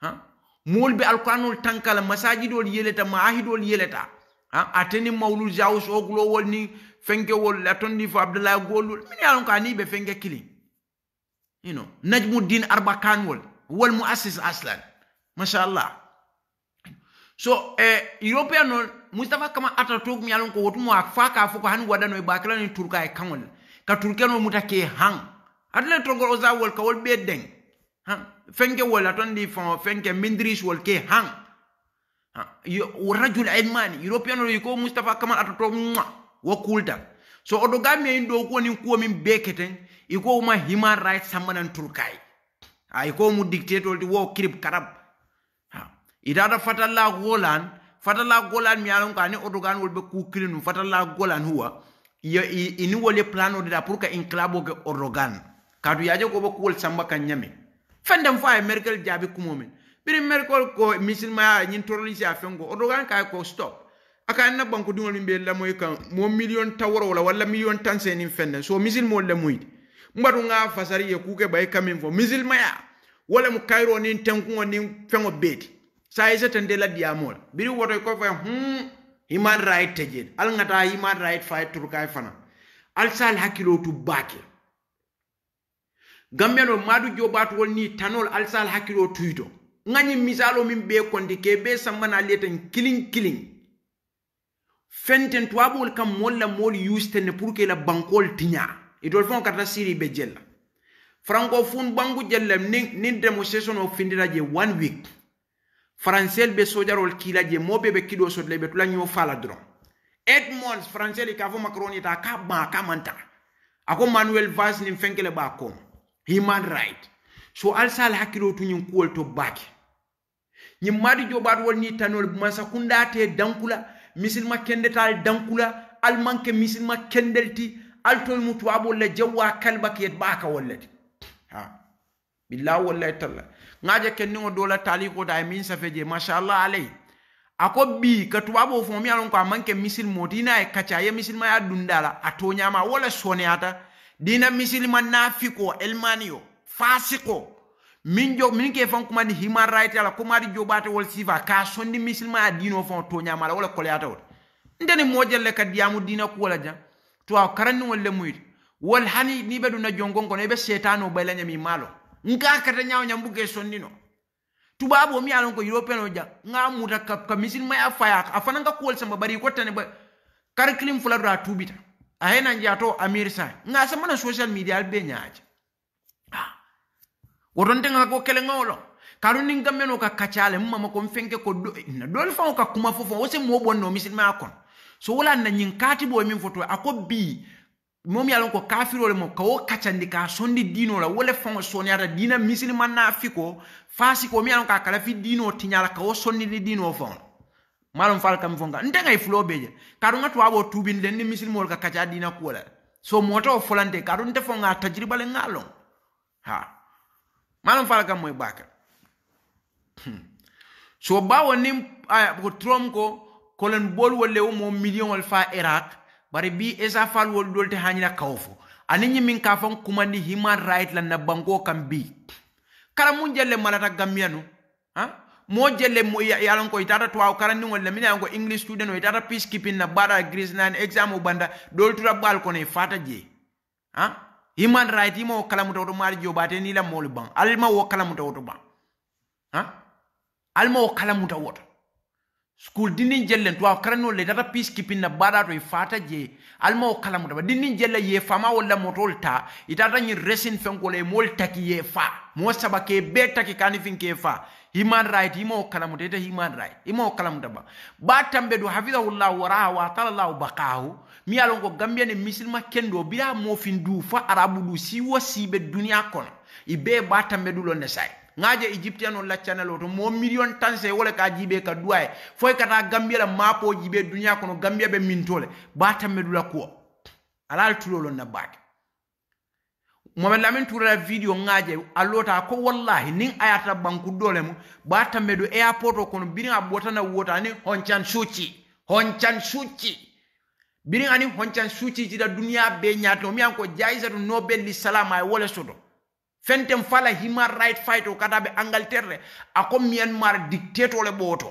ha mool be alquranol tankala masajidol yeleta maahidol yeleta ha ateni mawlul jaus oglowol ni fenkewol atondi fo abdallah golul min yalon ka ni be fenge kilin you know najmuddin arbakan wol wol muassis aslan mashallah so eh, european no mustafa kama ata mi alon ko wotum wa fa ka ko han wadano e bakala ni turka e kamol ka turke no mutake han adle to gol oza wol ka wol beden han fenge wol aton di fon fenge mindrish wol ke han yo rajul ilmani european no ko mustafa kama ata tok wa kulta so odogami gami en do ko ni ko min beketen iko uma human rights sambanan turkai a ah, iko mu dictator ti wo kirib karab ha ah, idada fatalla golan fatalla golan mi alon kani odogan wolbe ku kirinum fatalla golan huwa ya ini wole plano de da pour que inclabo ke odogan kadu yaje ko bo kuwol samba kan nyame fendem fa merkel jabi kumo men biri merkel ko misilmaya ñin torolisi a fengo odogan kay ko stop aka na banko dungol mbe lamoy kan mo million tawro wala million tan senin fende so misil mo lamoy mbaɗu nga fasari ye kuke ɓay kamin fo misilmaya wala mo kayro nin tenkuŋo nin feŋo beeti sa yeseten de la diyamola biri wotoy ko fe hum human right tejeede al ŋata human right faye turkaye fana al sal hakkilo tu baake gambiyano maadu jobatugol ni tanol al sal hakkilo tuyto ŋañin misalo min ɓe konti ke ɓe sambana liyeten kiliŋ kiliŋ fenten tuwaɓol kam molla mool yustenne pour que la bankol tiña itol fon karta siri be jella francophone bangu jellem nin nin demonstration o findira je one week français be sojarol kila je mobe be kido sodle be tula nyo fala dron eight français ka fo macron ta ka ba ka manta ako manuel valls nin fenkele ba kom human right so alsal hakkilo tu nyin kuwol to bake nyin madi jobat wol ni tanol masa kundate dankula misilma kendetal dankula almanke misilma kendelti altol mu tuwabol la jawwa kalbak yet baka wallati ha billahi wallahi talla ngaje ken ni dola tali ko da min safe je masha ako bi ka tuwabo fo mi alon ko manke misil modina e kacha ye misil ma ya dundala atonya ma wala soneata dina misil man nafiko elmanio fasiko min jo min ke fon kuma ni human right ala kuma di jobata wol siva ka sondi misil ma dino fon tonya ma wala kolyata wot ndene mojelle ka diamu dina ko wala jam tuwa karanni wolle muyit wol hani ni be duna jongon kono ibe setano bayla nyami malo nka kata nyawo nyambuke sonnino tubabo mi alonko Europe european oja nga muta ka, ka misil may afaya afana nga kuwa samba bari ko tane ba kar klim fula ra tubita a hena njato amir sa nga sama na social media be nyaaje woton tenga kwa kele ngolo karuni ngameno ka kachale mama ko mfenke ko do na dol fa ka kuma fofo wose mo bonno misil ma akon so wala na nyin kaatibo ye miŋ foto ako bi mom yalon ko a loŋ mo ka wo kaccandi ka sondi dino la wala fon soni ara dina misini manna fiko fasi ko mi a ka kala fi dino tiña ka wo sondindi diinoo faŋo la malum fal kam fonga nte ngai flo beje karu ngatu abo tubin den ni misil mol ka kacha dina ko la so moto o folante karu nte fonga tajriba le ngalo ha malum fal kam moy baka hmm. so bawo nim ay ko trom ko kolon bol wolle wo mo million wal fa iraq bari bi isa fal wol dolte hanyira kawfo ani nyi min ka fon kumandi human right lan na bango kam bi kala mun jelle malata gambianu ha mo jelle mo yalon ko itata to aw karandi wala min yango english student o itata peacekeeping na bada greece nan exam o banda doltura bal ko ne fata je ha human right imo kalamuta woto mari jobate ni la mol ban alma wo kalamuta woto ban ha alma wo kalamuta woto school dinin jelle to akarano le data peace keeping na bada to ifata je almo kala mudaba dinin jelle ye fama wala motolta itata ni resin fenko le molta ki ye fa mo sabake beta ki fin ke fa human right imo kala mudeta human right imo kala mudaba ba tambe do hafidhahullahu waraha wa taala lahu bakahu mi alon ko gambia ne muslima kendo bila mo fin du fa arabu du si wasi be dunya kon ibe ba tambe du lo ne sai ngaje egyptian o laccana loto mo million tanse wala ka jibe ka duwaye foy kata gambiela mapo jibe dunya kono gambia be mintole bata medula ko alal tulolo na bake momen lamin turala video ngaje alota ko wallahi nin ayata banku dole mu bata medo airport kono birin abota na wota ni honchan suci honchan suci birin ani honchan suci jida dunya be nyato mi an ko jaizatu nobel li salama ay wala sodo fentem fala human right fight o kata ɓe angleterre ako myanmar dictato le ɓooto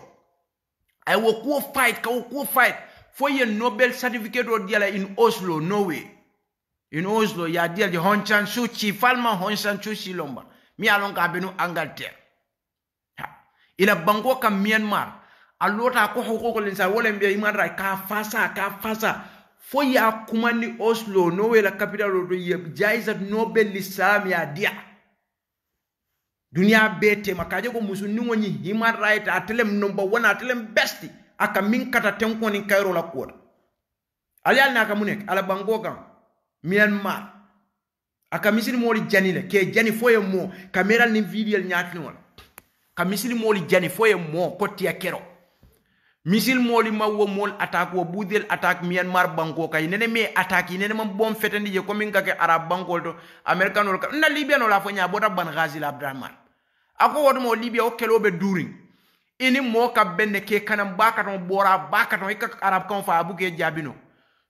ay wo kuwo fight kawo kuo fight fo ye nobel certificate o diyala in oslo norway in oslo ya diyal je honchan chan su chi falma honchan chan su lomba mi alon ka benu angleterre ila bango kam myanmar a lota ko hokoko len sa wolen be human right ka fasa ka fasa fo a kumandi oslo no wela capital do ye jaiza nobel l'islam ya dia dunia bete makaje ko musunni ngoni human right atelem number 1 atelem a aka min kata tenko ni kairo la kuota ali al naka munek ala bango kan myanmar aka misiri moli jani le ke jani foye mo kamera ni video nyaatni wala ka misiri moli jani foye mo kotia kero misil moli ma wo moolu attaque wo budel attaque myanmar banko kay nene me attaque nene mom bom fetandi je comme ngake arab banko to american ka na libya no la fo nya bota ban ghazi abdrahman ako wodo mo libya o kelo be during ini mo ka benne ke kanam bakaton bora bakato ikak arab kan fa abuke jabino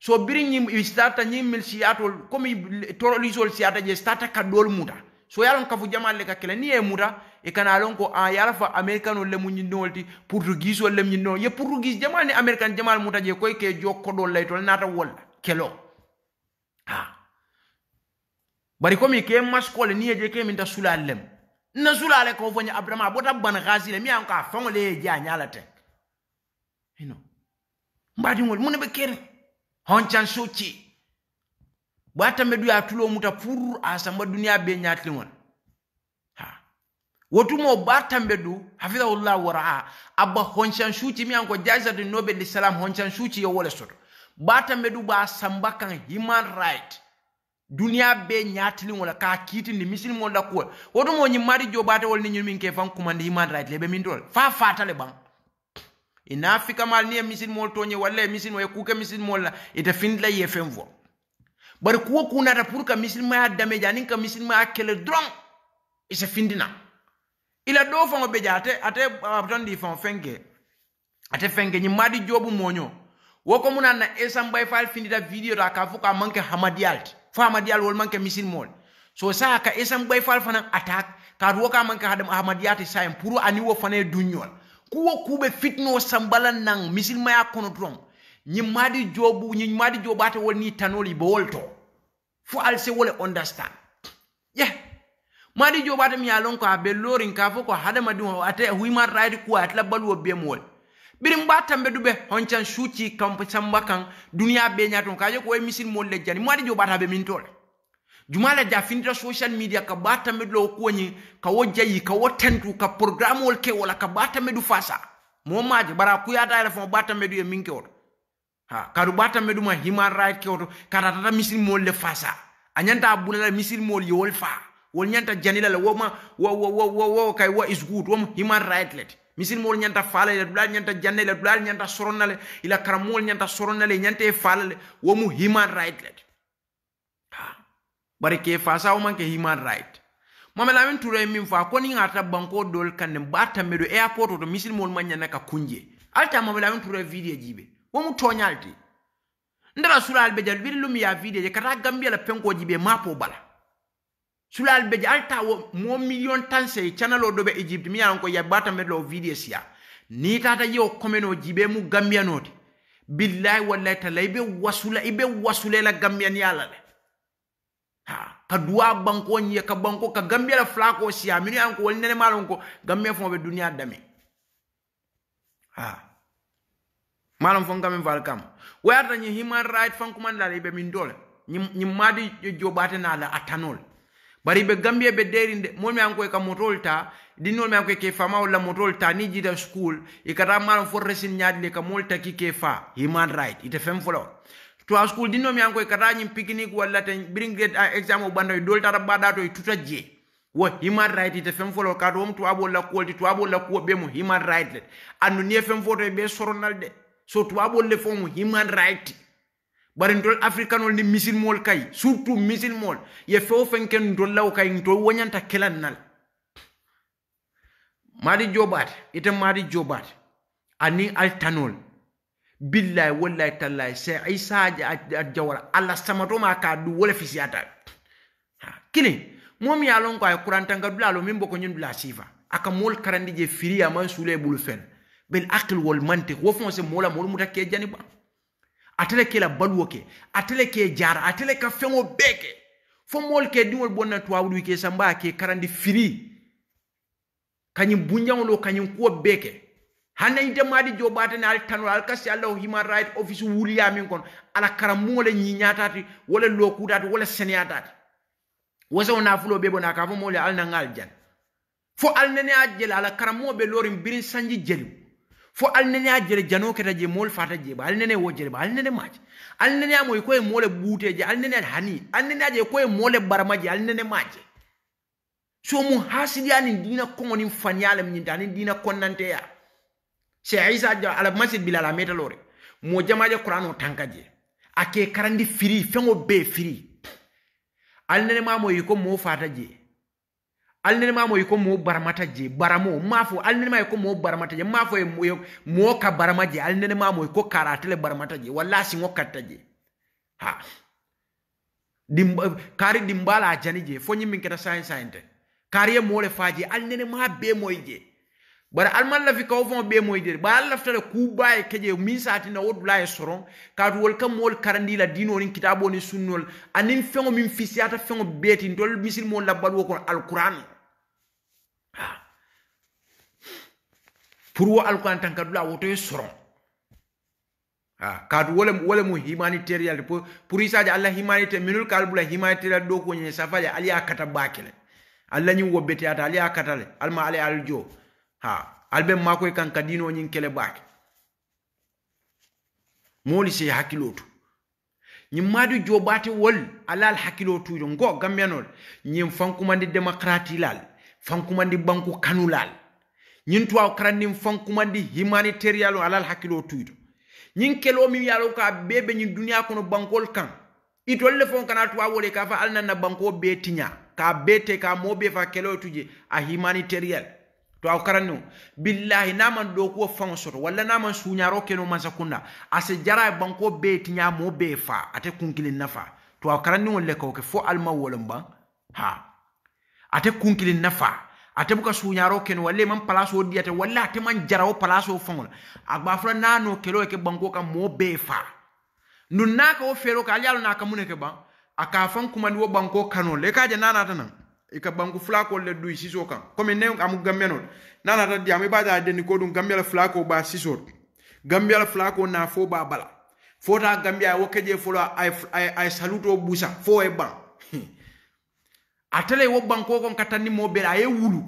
so biri ñim stata ñim mil siatol comme torolisol siata je stata ka dol muta so yalon kafu jamal le ka kelani e muta e kana lon ko an yala fa american olle mu ñindiŋol ti portugis wala mu ñindiŋol ye portugis jamal ni american jamal mu je koy ke jo koɗol lay tol nata wol kelo ha bari komi ke maskole ni je ke min ta sulalem na sulale ko foña abrama bota ban khasi le mi an ka fango ja nyala te a mbadi ten mu ne be kere honcan soci ɓa tambe du ya tulo muta pur a samba duniya be nyatlimon wotumo bartanɓe du hafidahullah wara a abba honcan suuci miyan ko jasatu nobe de salam honcan suuci yo wole soto bartanɓe du ba samba kan human right duniya be ñatiliŋo la ka kiitindi misilimol la kuwol wotumo ñiŋ maari jobatewol ni ñiŋ min ke fan kumandi human right lebe min tol fa fata le baŋ ina fikamal ni ye misilimol toñe walla ye misilimo ye misil misilimol la ite findila ye fen fo bari kuwo kunata pour ka misilimaya dameje aniŋ ka misil ma kele drong ise findina ila do faŋo be je ate ate di faŋo fenge ate fenge ni madi jobu mooño woko muna na esam esambay fal fini da video ta ka fo ka manke hamadiyal fa fo hamadiyal wol manke mol so sa ka esam esambay fal fana attaque kaatu wo ka manke hamadiyal ti e sayen puru ani wo fane dunyol duñol kuwo kube fitno sambala naŋ misilmaya kono doroŋ ni madi jobu ni madi joobu ate wol ni tanol i be wol to understand yeah madi bata mi alon ko a be lorin ka fo ko hadamadin o ate raidi ku atla atela be mol birim batam be dube honchan suci kampo chambakan kan duniya be ñaton kaje ko way misil mol le jani madi bata be min tole jumala ja finita social media ka bata ba lo ko ni ka wo jayi ka wo tentu ka programme wol ke wala ka bata tambe du fasa mo maje bara ku ya ele fon bata tambe du min ke woto ha kadu bata tambe du ma human right ke woto kata tata misil mol le fasa anyanta ñanta bulala misil mol yewol fa wol ñanta janila la woma wo wo wo wo wo kay wo is good wo human right let misil mol ñanta fala le dula ñanta janne le dula ñanta soronale ila karam mol ñanta soronale le ñanta e fala le womu human right let ha bari ke fa fasa o ke human right mame la min tura min fa ko ni ngata banko dol kanne bata medo airport to misil mol manya na ka kunje alta mame la min re video jibe wo mu tonyalti ndara sura albe jal bir lum ya video je kata gambia la penko jibe mapo bala sulalɓe je alta wo mo million tan sey channel o dobe égypte mi yaran ya bata me lo vidéo siya ni tata yewo commune o jiɓe mu gambiyanode billahi wallahi tala ibe wasula ibe wasule wasulela gambiyan yala le ha ka duwa banko nyiye ka banko ka gambia la flako siya minu yanko wali nene malon ko gambia fon be dunia dame ha malon fon kamen fal kam wayata nyi human right fan kuma ndale ibe min dole nyi madi jobate na la atanol bari be ɓe gambiya ɓe derinde momi an koye ka motol ta ɗinnol mi an ke fama wala motol ta ni jida school e ka ram malam for resin nyaad le ka mol ki ke fa human right ite fem folo to a school ɗinno mi an koye kata ñin picnique walla ten a exam o bandoy ɓandawi doltata da to tuta je wo human right ite fem folo ka dom to kato wom tuwaɓol to abo la ko be mo human right le anu ni fem foto be soronal de so to abo le fo mo human right bari ntol africanol ni misilmol kay surtout misilmol ye fewo fenken law kay nto woñanta kelan nal maadi jobaate ite maadi jobaate ani altanol billahi wallahi tallahi se isaji a jawara allah samatoma ka du wala fisiyata kilin moom ye lon ko a lo min boko ñin dula sifa aka mool karandi je firi aman suula e bulu fen bel aqil wol mantik wo se moola moolu muta jani ba atele ke la baluwo ke atele ke jara atele ka feŋo bee ke fo moolu ke diŋolu bonna tuwawulu ke samba ke karandi firi kañiŋ bunjaŋolo kañiŋ kuwo bee ke hanna inte maadi joɓatani ala tanol ala kasi allahu human right office wuliya min kono ala karamuŋo le ñiñatati wo le lookutati wo le seneyatati wosewo nafulo be bona ka fo moolu ye ala naŋa ala jani fo ala nene a jeli ala karamuŋo be loorin biriŋ sanji jeliw fo alnene a jere jano keta je mool fata je ba alnene wo jere ba alnene maje alnene a moy koye moole buute je alnene hani alnene a je koye moole barama je alnene maje so mu hasidi anin dina kongo nin faniyala mnyinta anin dina konnanteya se isa ala masjid bilala meta lore mo jamaje qur'ano tanka je ake karandi firi fengo be firi alnene ma moy ko mo fata je ali nenema mo yiko mo baramata je baramo mafo ali nenema yiko mo baramata je mafo mo ka barama je ali nenema mo yiko karatele baramata je walla si katta je ha dim kari dimbala jani je fonyi min keta sain sainte kari ye mole faje ali nenema be moy je bara alman lafi kawo fɔ be moy de bara ala laftara ku baye keje min sati na wodula ye soron kaatu wol kam mool karandi la dino ni kitabo ni sunnol anin fengo min fisiyata fengo beti ndol misil mo labbalu ko alquran pour wo alquran tan kadula wotoye soron kaatu wole wole mu humanitarial pour pour isaje allah humanité minul kal bula humanitarial do ko nyi safaje ali akata bakile alla nyi wobbete ata ali akata le alma ali aljo ha albe mako e kan kadino dino nyin kele bake moli se hakilotu ñin maadu joobaate wol ala al hakkiloo tuujo ngo gambenol ñin fankumandi démocrati lal fankumandi banku kanu lal ñin tuwaw karannin fankumandi humanitarial o alal hakkilo tuyto ñin kelo min yalo ka bebe ñin duniya kono bankol kan itol le fon kana tuwa wole ka fa alnan na banko be tinya ka bete ka mo be fa kelo tuje a humanitarial to aw billahi naman do ko fan soto walla naman suñaro keno man sakunda ase jara banko be tinya mo be fa ate kunkilin nafa to aw karanni ko ke fo alma wolon ha ate kunkilin nafa ate buka suñaro ken walle man place o diyata walla ate man jara o place o faŋo la a gba fula naano kelo ke banko e e ka mo bee faa ndun naa ka wo ka yalo na ka mun ke baŋ aka ka kuma ni kumandi wo banko kano le ka je nana naata e i ka banku fulakol le duyi sisoo kaŋ comme ne am gambeno naa naata diyamu i be a je a dendi ko duŋ gambiya la fulako baa sisoo to gambiya la fulako naa fo ba bala fo taa gambiya a ye wo keje folo a saluto busa fo e ye atele wo banko ko katani mo be aye wulu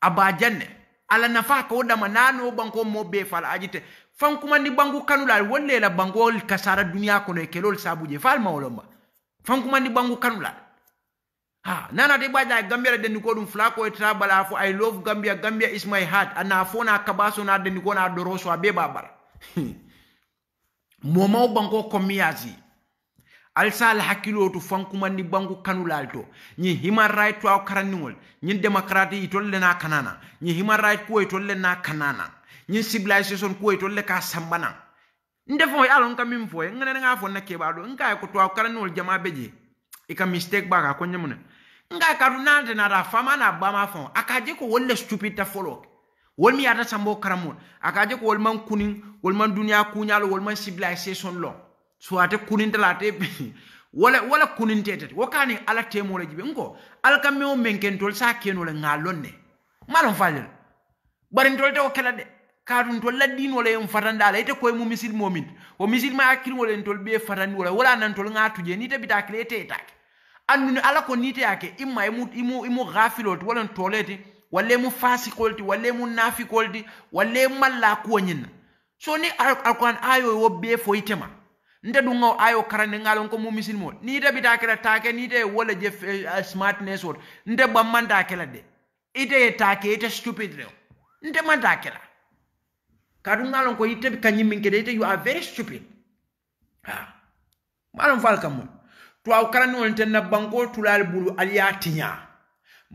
aba janne ala nafa ko dama nano wo banko mo be fala ajite fan kuma ni bangu kanula wolle la bango kasara dunya ko ne kelol sabuje fal mawlomba fan kuma ni bangu kanula ha nana de baja gambia de ni ko dum flako e trabala fo i love gambia gambia is my heart ana fo na kabaso na de ni ko na doroso abe babar momo banko komiyazi alsa al hakkilotu fankumandi banku kanulal to ni human right to karanniŋol ñin démocrate itol le na kanana ni human right ko itol le na kanana ni civilization ko itol le ka sambana nde fo yalo nka mim fo eh? ngene nga fo na keba nka ye ko tuwaw karanniŋol jama be e ka mistake ba ka ko mun nka kadu nante nata fama na ba ma fo ka je ko wolle stupid ta follow wol mi yata sambo karamol a je ko wol man kunin wol man dunya kuñalo wol man civilization lo so ate kuninta ate wala wala kunintetete wo kani ala temole jibe ngo ala kameo menken tol sa kenole ngalonne malon falel barin tol te o de kaatun tol la diinole yen fatanda la ite koye mu misil momin wo misil ma hakkiliŋole n tol bee fatandi wola wala nan tol ŋa tuje niite bita kile ite itake anduni ala ko niite yake imma imu imu imu gafilol wala tole ti walla imu fasikol ti walla imu malla kuwo ñinna so ni alquran ayoy wo bee fo itema nte dunga ayo karande ngalon ko mu misilimo ni te bita kela take ni te wala je eh, eh, smartness wot nte bamman ta kela de ite take ite stupid le nte man ta kela kadu ngalon ko ite kanyi min kede ite you are very stupid ha malon fal kam to aw karande won ten na banko tulal bulu aliya tinya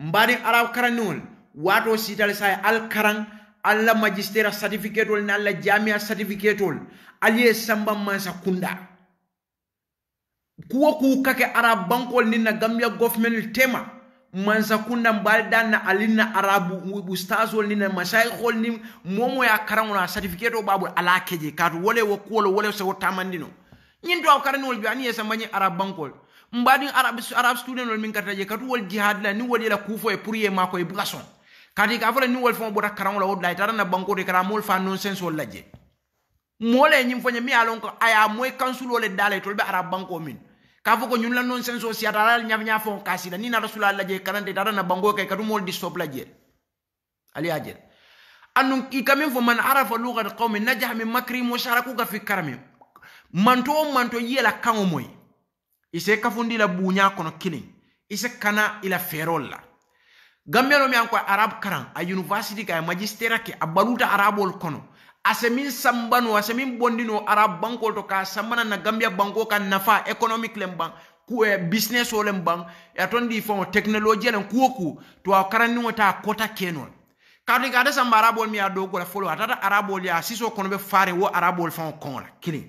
mbari araw karande won wato sital sai al karang alla magistera certificate ol ni alla jamia certificate ol ali ye samban mansa kunda kuwa ku arab bankol ni na gambia government tema mansa kunda mbal na alina arabu ustaz ni na masayikh ni momo ya karango na certificate babu ala keje katu wole wo kuwolo wole so tamandino ñin do karani wol bi ani ye sambañi arab bankol mbadin arab arab student ol min kartaje katu wol jihad la ni wol yela kufo e pour ye mako e buka kadi ka fola ni wol fon bota karan la wodla tara na banko de kara mol fa non sense wol laje mole nyim fonya mi alon ko aya moy kansul wol dalay be ara banko min ka foko ko nyun la non sense o siata atara nyav nya fon kasi da ni na rasulullah laje karan de tara na banko kay kadu mol di stop laje ali aje anun ki kamin fo man arafa lughat qawmi najah min makrim wa sharakuka fi karami manto manto yela kango moy ise kafundi la bunya kono kini ise kana ila ferola gammelo mi an ko arab karan a university ka magistera ke a baluta arabol kono ase min sambano ase min bondino arab bankol to ka sambana na gambia banko kan nafa economic lem ku e business olem ban ya di fon technology len kuwo ku to a karanniŋo ta kota kenol kaatu ka ate samba arabol mi a dogo la folo atata arabol ya siso kono be fare wo arabol fon kon la kini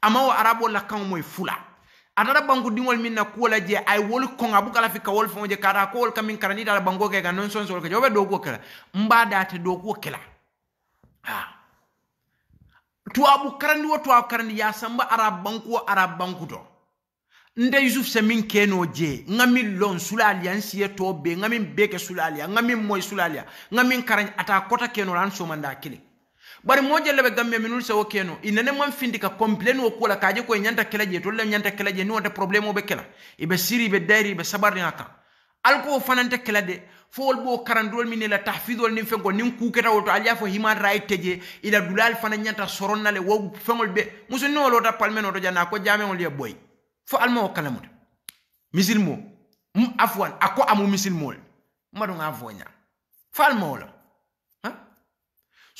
ama wo arabol la kan moy e fula atara banku dingol min na kuola je ay wol konga bukala fi kawol je kara ko wol kamin karani dala bangu ke ga non son sonso ke jobe do ko kala mba da te do ko kala ha to abu karandi wo tu abu karandi ya samba arab banku arab banku do nde yusuf se min ke no je ngami lon sula sulaliya ye to be ngami beke sula sulaliya ngami moy sulaliya ngami karani ata kota ke no ran so manda kile bari moja lebe gamme minul se wo keno inene man findi ka complain wo kula kaje ko nyanta kela je to le nyanta kela je ni wonta problem wo be kela ibe siri ibe dairi be sabarni aka alko fananta kela de fowol ɓo karandol min ila tahfidol nin fenko nin kuketawol to aliya fo human right teje ila dulal fana ñanta soronnale wo feŋol ɓe musunnowol wota palmeno to janna ko jameŋol ye boy fo alma wo kalamuta misilmo afwan ako amu misilmol mbaɗo ga foña fo almawola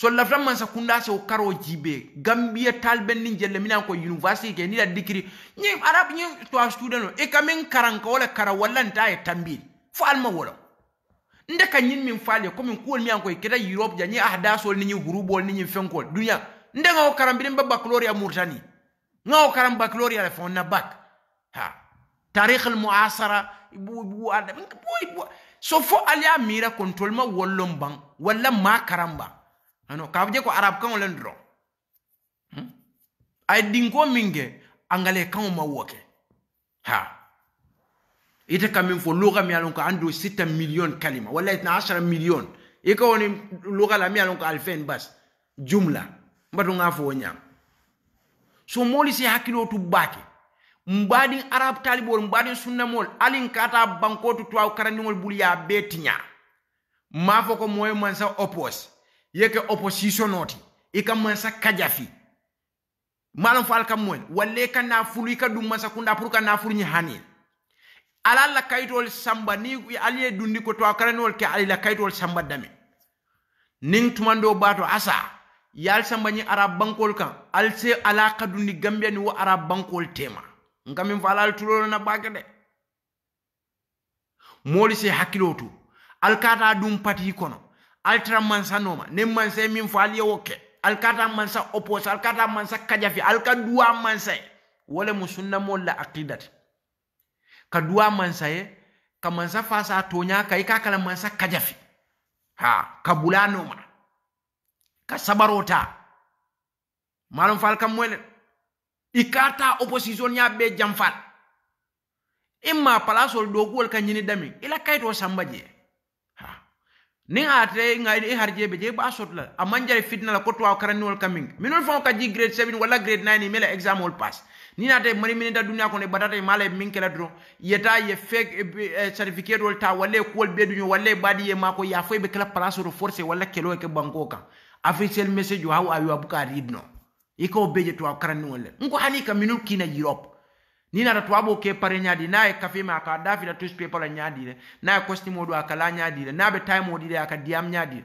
so lafta man kunda se o karo jibe gambia talbe ni jelle mina ko university ke ni da dikri ni arab ni to a student e kamen karanka wala kara wala nta e tambil fo alma wala nde ka nyin min faale ko min ko mi an ko ke da europe ja ni ahdasol ni ni groupe ni ni fenko dunya nde ngaw karam karambirin ba baccalauréat murtani ngaw karam baccalauréat la fon na bac ha tarikh al muasara bu bu so fo alia mira ma wollom bang wala ma karamba ano kafje ko arab kan len dro hmm? ay dinko minge angale kan ma woke ha ite kamin fo lugha mi alon ko ando 6 million kalima wala 12 million iko woni lugha la mi alon ko alfen bas jumla nga ngafo wonya so moli si hakilo tu bake mbadin arab talibol mbadi sunna mol alin kata bankotu twaw karandiŋol bulu ya bee tiña maa fo ko moye man sa oppose yeke opposition noti ika mansa kajafi malam fal kam mo walle kana fulu ka dum mansa kunda pour kana na fulu ni hani ala la kaytol samba ni ali dundi ko to akaranol ke ali la kaytol samba dame ning tumando bato asa yal samba ni arab bankol kan al se ala kadundi gambia ni wo arab bankol tema ngamin falal tulolo na bagade moli se hakilotu al kata dum pati kono altara mansa noma ne mansa e min fɔ ali ye wo kɛ mansa opos ali ka mansa kajafi ali e. ka duwa mansa ye wo le mu la aqidati ka duwa mansa ye ka mansa fasa tonya ka i ka kala mansa kajafi ha ka bula noma ka sabarota malum fal kam moyle i opposition ya be jamfal imma palasol dokuwol ka ñini dami ila kaito samba jee ni ate nga e har be je ba sot la amanjare fitna la ko to karani wol coming minol fon ka ji grade 7 wala grade 9 mele exam wol pass ni nate mani minita duniya kono e batata e mala min kela doron yeta ye fek eh, eh, certificate wol ta walla e kuwol be duño walla e baadi ye mako ya fo ɓe kela place oto forcé walla kelo ke banko kan officiel message o haw awi abuka riɗno iko beje to a karanniwol le nko hani ka minol kina europe nina tatwabo ke pare nyadi na e naye kafima aka davida tus nyadi pala na e kosti modu aka la nyadi akala nyadire nabe time odire aka diam nyadi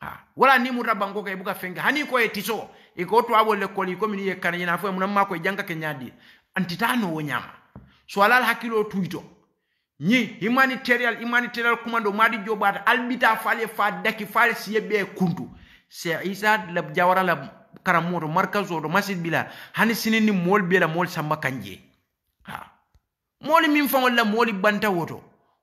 ha wala ni bango ka ibuka fenga hani ko e tiso e ko twabo le ko ni ko mini e kan yina fo munamma ko janga ke nyadi antitano nyama so alal hakilo tuito ni humanitarian humanitarian commando madi jobata albita fale fa daki fale siyebe kuntu se isa lab jawara lab karamoto markazo do masjid bila hani sinini mol bela mol samba kanje ha moolu miŋ faŋo la le banta woto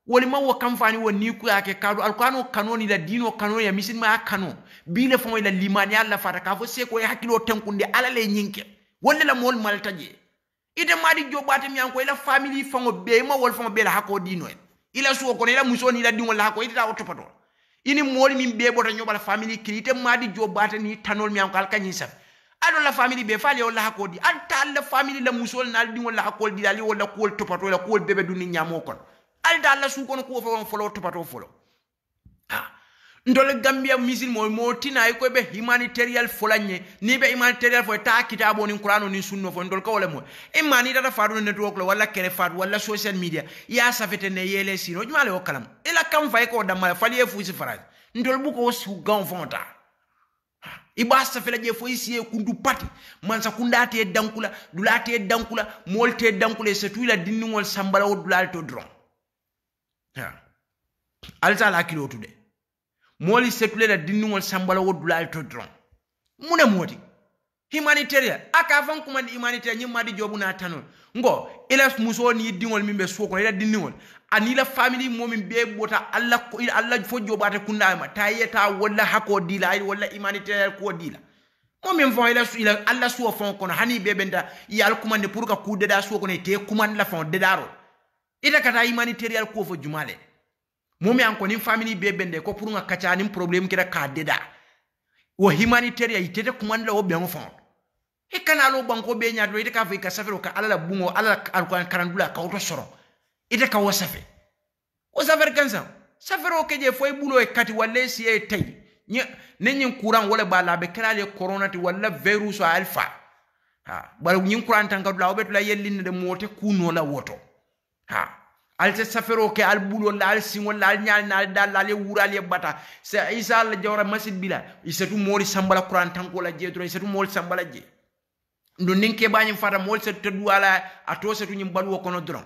wolu ma wo kanfaani wo niŋ kuya ke kaado alkuranoo kanoo niŋ la diinoo kanoo ya misilimaya kanoo bii le faŋo la limaniya lafata kaa fo seeko ye hakkiloo tenkundi alla le ye ñiŋ ke wolu le la moolu malta je ite maadi joobaate miyaŋ ko i la faamili faŋo bee i ma wolu faŋo bee la hakkoo diinoo ye i la suwo kono i la musoo niŋ i la diŋo la hakkoo ite taa wo topatoo ini moolu miŋ bee bota ñoba la faamili kili ite maadi joobaate niŋ tanol miyaŋ ko ala ka ñiŋ safi ado la famille be fa ali hakodi anta la famille la musol na ali ɗiŋol la hakkol di ali wolla kuwol topato la kuwol bebe dunni ñamo kono ali ta alla suukono kuwo fewon folo topato folo ntole gambia misilmo mo tinayi e koye be humanitarian folañe ni be humanitarian fo e ta kitabo nin qur'an ni sunno fo ndol ko wala mo e mani tata fatu no network la wala kere fatu wala social media ya safete ne yele sino jumale o kalam ila e kam fay ko dammala fali e fusi fuusi farage ntol ɓuko sugan fonta i be a safela je fo i siye ye kuntu pati mansa kunda ate ye dankula dula ate ye dankula moolu te ye dankula i e setu i la dinniŋol sambala wo dula ali to doroŋ alisa ala kilo tu de moolu i setule la dinniŋol sambala wo dula to doroŋ mu ne ti humanitarian aka fan kuma ni humanitarian nyim madi jobu na tano ngo ila muso ni dingol min so ko ila dingol ani la family momin be bota alla alla fo jobata kunna ma tayeta wala hako dila wala humanitarian ko dila momin fon ila ila alla suwa fon kono hani be benda yal kuma ne pour ka ku deda suwa kono te kuma la fon dedaro ita kata humanitarian ko fo jumale momi an ko nin family be bende ko pour nga kacha nin problem kira ka deda wo humanitarian itete kuma la wo be fon i kana ala banko be ɲa dɔrɔn i tɛ k'a fɔ i ka safɛro ka ala la bungo ala la alkuran karandula ka woto sɔrɔ i tɛ ka wo safɛ wo safɛri kansan safɛro ke je fo i bulo ye kati walla e siye ye tayi ne ñin kuran wala ba la be kera le corona ti walla virus alpha ha bari ñin kuran tan ka dula wo be tula yellinde de moote kuno la woto ha alse safero ke al bulo la al singo la al nyaal na dal la le wural ye bata se isa la jawra masjid bila isatu mori sambala quran tan ko la je dro isatu mori sambala je ndu ninke bañim fata mol se teddu ala a to se tuñim ko no dron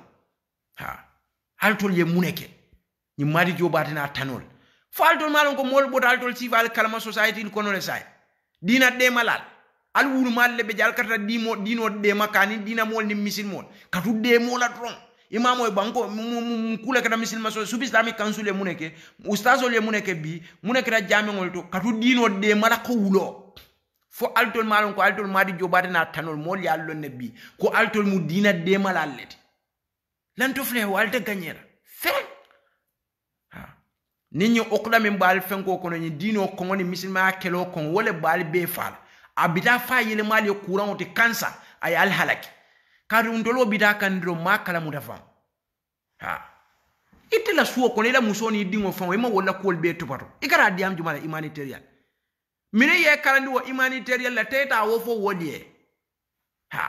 ha haltol ye muneke ñim jobati na tanol fo haltol malon ko mool bota haltol sifal kalama society ko no le say dina de malal al wuru mal le lebe jal kata dimo dino de makani dina mol ni misil mol katu de la dron imamo e banko kula kata misil maso subi islamic council e muneke ustazo le muneke bi muneke da jamengol to katu dino de mala ko wulo fo altol ma ko altol maadi joɓatena tanol mool ye allonne ko altol mu diina demal allete lanto fle walta gagnera fen ni ñi okuda baali fenko kono ñi diino koŋo ni misilmaya kelo koŋo wo baali bee faala a bita fa yelemaali ye kuraŋo ti kansa a ye ali halaki kaatu ntoloo bita kandiro maa kalamuta faŋ ha ite la suwo kono e i la i diŋo faŋo i ma kuwolu bee tupato i kata a diyaam juma minen ye karandi wo humanitaire yalla teta wo fo woli e ha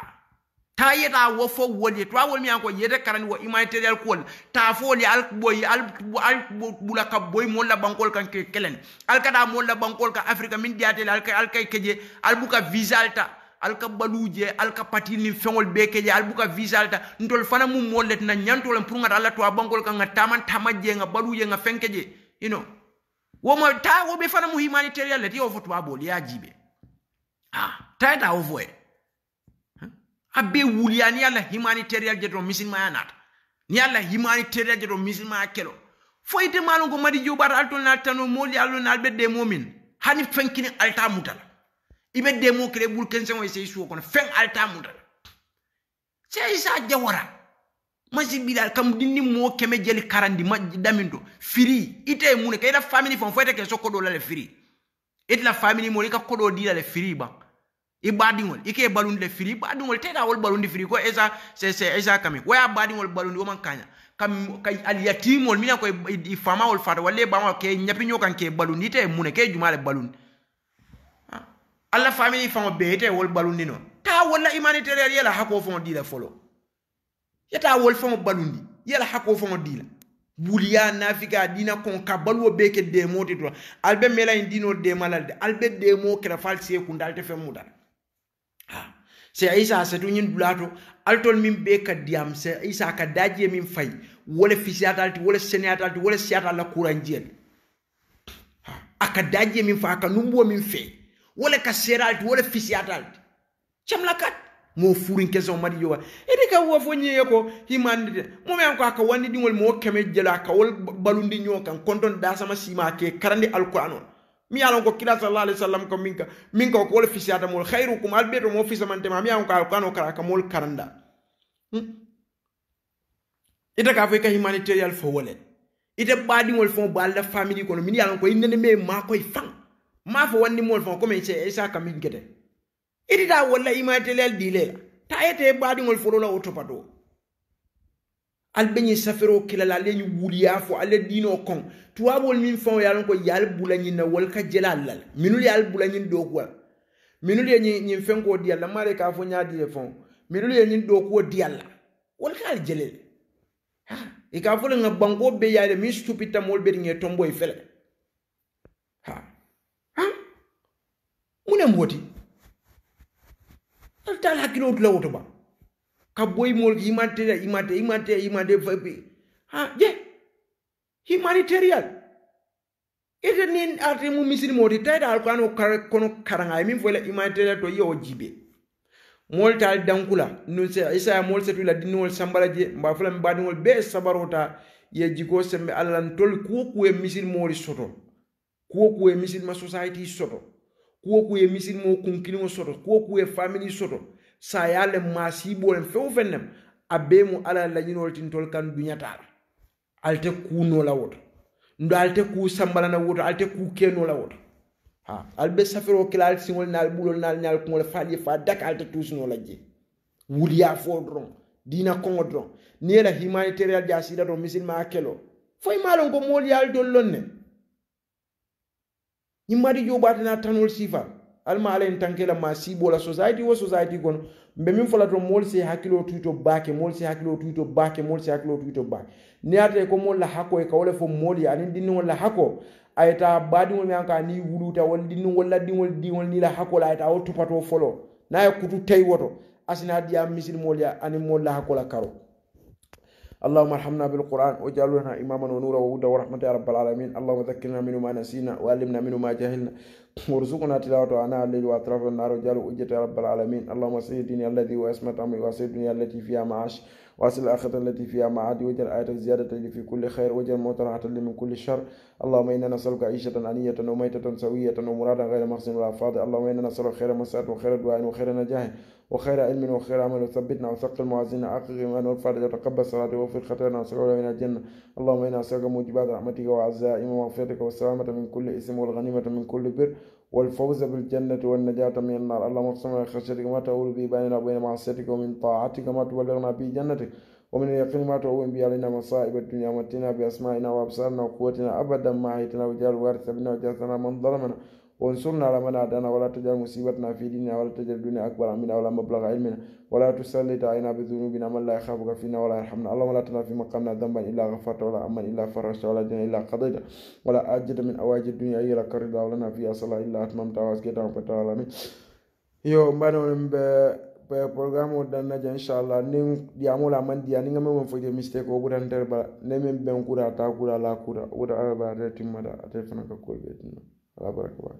ta yeta wo fo woli e to awol mi anko yete karandi wo humanitaire yal kol ta foli al boy al al bula ka boy mo la bankol kan ke kelen al kada mo la bankol ka afrika min diate al kay al kay keje al buka visa alta al ka baluje al ka patil ni fengol be keje al buka visa alta ndol fana mum mo let na nyantol pour ngata alla to bankol kan ngata man tamaje nga baluje nga fenkeje you know womwe nthawi wobefana mu humanitarian leti ovo tiwaboli ajibe ah, taita ovoe huh? abe wuliya ni ala humanitarian jetro misin ma yanata ni ala humanitarian jetro misin ma yakelo fo ite malongo madi jobata alto na tano moli allo na albe demo min hani fenkini alta mutala ibe demo kele bulkensen wa ise isuwo kono fen alta mutala se isa jawara maji bila kam dinni mo keme jeli karandi maji damindo firi ite mune kayda family fon foyta ke sokko do le firi ite la family mo ka kodo di le firi ba i badingol ike balundi le firi badingol teda wol balundi firi ko esa se se esa kami ko ya badingol balundi o kanya kam kay al yatimol mina ko i fama wol fata walle ba ma ke nyapinyo kan ke balundi ite mune ke jumale balundi alla family fon be ite wol balundi no ta wala humanitarian yela hako fon di la follow yata wol faŋo balundi yela hako faŋo dii la buliya nafika dina kon ka baluwo bee ke deemo ti tura ali be mela in diinoo deema la de ali be deemoo kerefa ali see kunda ali te feŋ se isa setu ñin dulato altol min be ka diyam se isa ka dajiye min fay wala fisiyatalti wala seneyatalti wala siyatal la kuranjiyel a ka dajiye min fa a numbuwo min fe wala ka seeralti wala fisiyatalti camla kat mo furin keson madi e de ka wo fo nyeye ko de mo me ko aka wani dingol mo keme jela ka wol balundi nyo kan kondon da sama sima ke karandi alquran mi yalon ko kira sallallahu alaihi wasallam ko minka minka hmm? ko wol fisiyata mo khairukum albeto mo fisa man tema mi yalon ko alquran kara ka mol karanda ita ka fo ka humanitarian fo wolet ita baɗiŋol faŋo be alla famili kono min ye a loŋ ko i me ma koy fan ma fo wani wanni moolu ko me se isa ka miŋ kete itita walla imaitelel ɗilela ta yete baɗigol folola o topato alɓeñi safero kilala aleñi wuliya fo ale ɗino kon tuwabol min fawo yalon ko yal bulañinna wol ka jela minul yal bulañin dokuwa minul ye ñin fenko di alla mare ka fo ñadile fon minul ye ñin dokuwo di alla wol ka jelel ha e ka fole ŋa banko be yayde min supitamol ɓeɗi ŋe tombo e fele ha ha munen woti tala kilo utula wotoba kaboy mol imate imate imate imate vipi ha je humanitarian ite ni ate mu misiri moti tayda alquran kono karanga min fola humanitarian to yo jibe mol tal dankula nun se isa mol se tula dinol sambala je mba fula mi badingol be sabarota ye jiko sembe allah tol kuwo kuwe misiri mori soto kuwo kuwe misiri ma society soto kuwo ku ye misilimo kunkiliŋo soto kuwo ku ye famili soto saya le maasiiboo len feŋ feŋ nem a bee mu ala lañinol tintol kan duñataa la ali te kuu la woto ndo ali te kuu sambalana woto ali te kuu keenoo la woto ha ali be safiroo kila ali siŋol naali ɓulol naali le faali ye faa daka ali te tuusinoo la jee wuliyaa foo doroŋ diina koŋo doroŋ niŋ ye la humanitarial jaasiida doroŋ misilima a keloo fo i maa ko moolu ye dol dollon ne ñiŋ mari joo baatana tanol siifa alma ala en tanke la ma siiboo la society wo society kono mbe min fola to moolu si hakkiloo tuyito baake moolu si hakkiloo tuyito baake moolu si hakkiloo tuyito baake niŋ ate ko moolu la hakkoo ye ka wo le fo moolu ye aniŋ dinniŋolu la hakkoo a ye taa baadiŋolu meŋ ka niŋ wuluuta walla dinniŋolu la diŋolu diŋolu niŋ la hakkoo la a ye taa wo topatoo foloo niŋ a ye kutu tayi woto a si naa diyaa misilimoolu ye aniŋ moolu la hakkoo la karoo اللهم ارحمنا بالقرآن واجعل لنا إماما ونورا وهدى ورحمة يا رب العالمين اللهم ذكرنا منه ما نسينا وعلمنا منه ما جهلنا وارزقنا تلاوته أنا الليل وأطراف النار واجعل وجهه يا رب العالمين اللهم سيدني الذي واسمت أمري وسيدني التي فيها معاش واصل الآخرة التي فيها معادي وجل آية زيادة لي في كل خير وجل موت راحة لي من كل شر اللهم إنا نسألك عيشة أنية وميتة سوية ومرادا غير مخزن ولا فاضي اللهم إنا نسألك خير مسألة وخير دعاء وخير نجاح وخير علم وخير عمل وثبتنا وثق موازينا أقغ إيمان والفرج وتقبل الصلاة وفي الخطايا وسعونا من الجنة اللهم إنا نسألك موجبات رحمتك وعزائم ومغفرتك والسلامة من كل اسم والغنيمة من كل بر والفوز بالجنة والنجاة من النار اللهم اقسم من خشيتك ما تقول به بيننا وبين معصيتك ومن طاعتك ما تبلغنا به جنتك ومن اليقين ما تعوم به علينا مصائب الدنيا ومتنا بأسمائنا وأبصارنا وقوتنا أبدا ما أحيتنا وجعل وارث بنا وجعلنا من ظلمنا وانصرنا على من عادانا ولا تجعل مصيبتنا في ديننا ولا تجعل الدنيا أكبر منا ولا مبلغ علمنا ولا تسلط علينا بذنوبنا من لا يخافك فينا ولا يرحمنا اللهم لا تدع في مقامنا ذنبا إلا غفرت ولا عملا إلا فرجت ولا دينا إلا قضيت ولا أجد من أواجد الدنيا إلا كرضا ولنا فيها صلاة إلا اتممت وأزكيتها وفتها العالمين yo mbaɗon ɓe programme o dannaja inchallah nden yamola man diya ni gamen mon foyde mistake o ɓuran nder bala nde min ɓen kura ta kura la kura ɓuura araba ata timmata ata fana ka kolɓe tinno ¿verdad? Para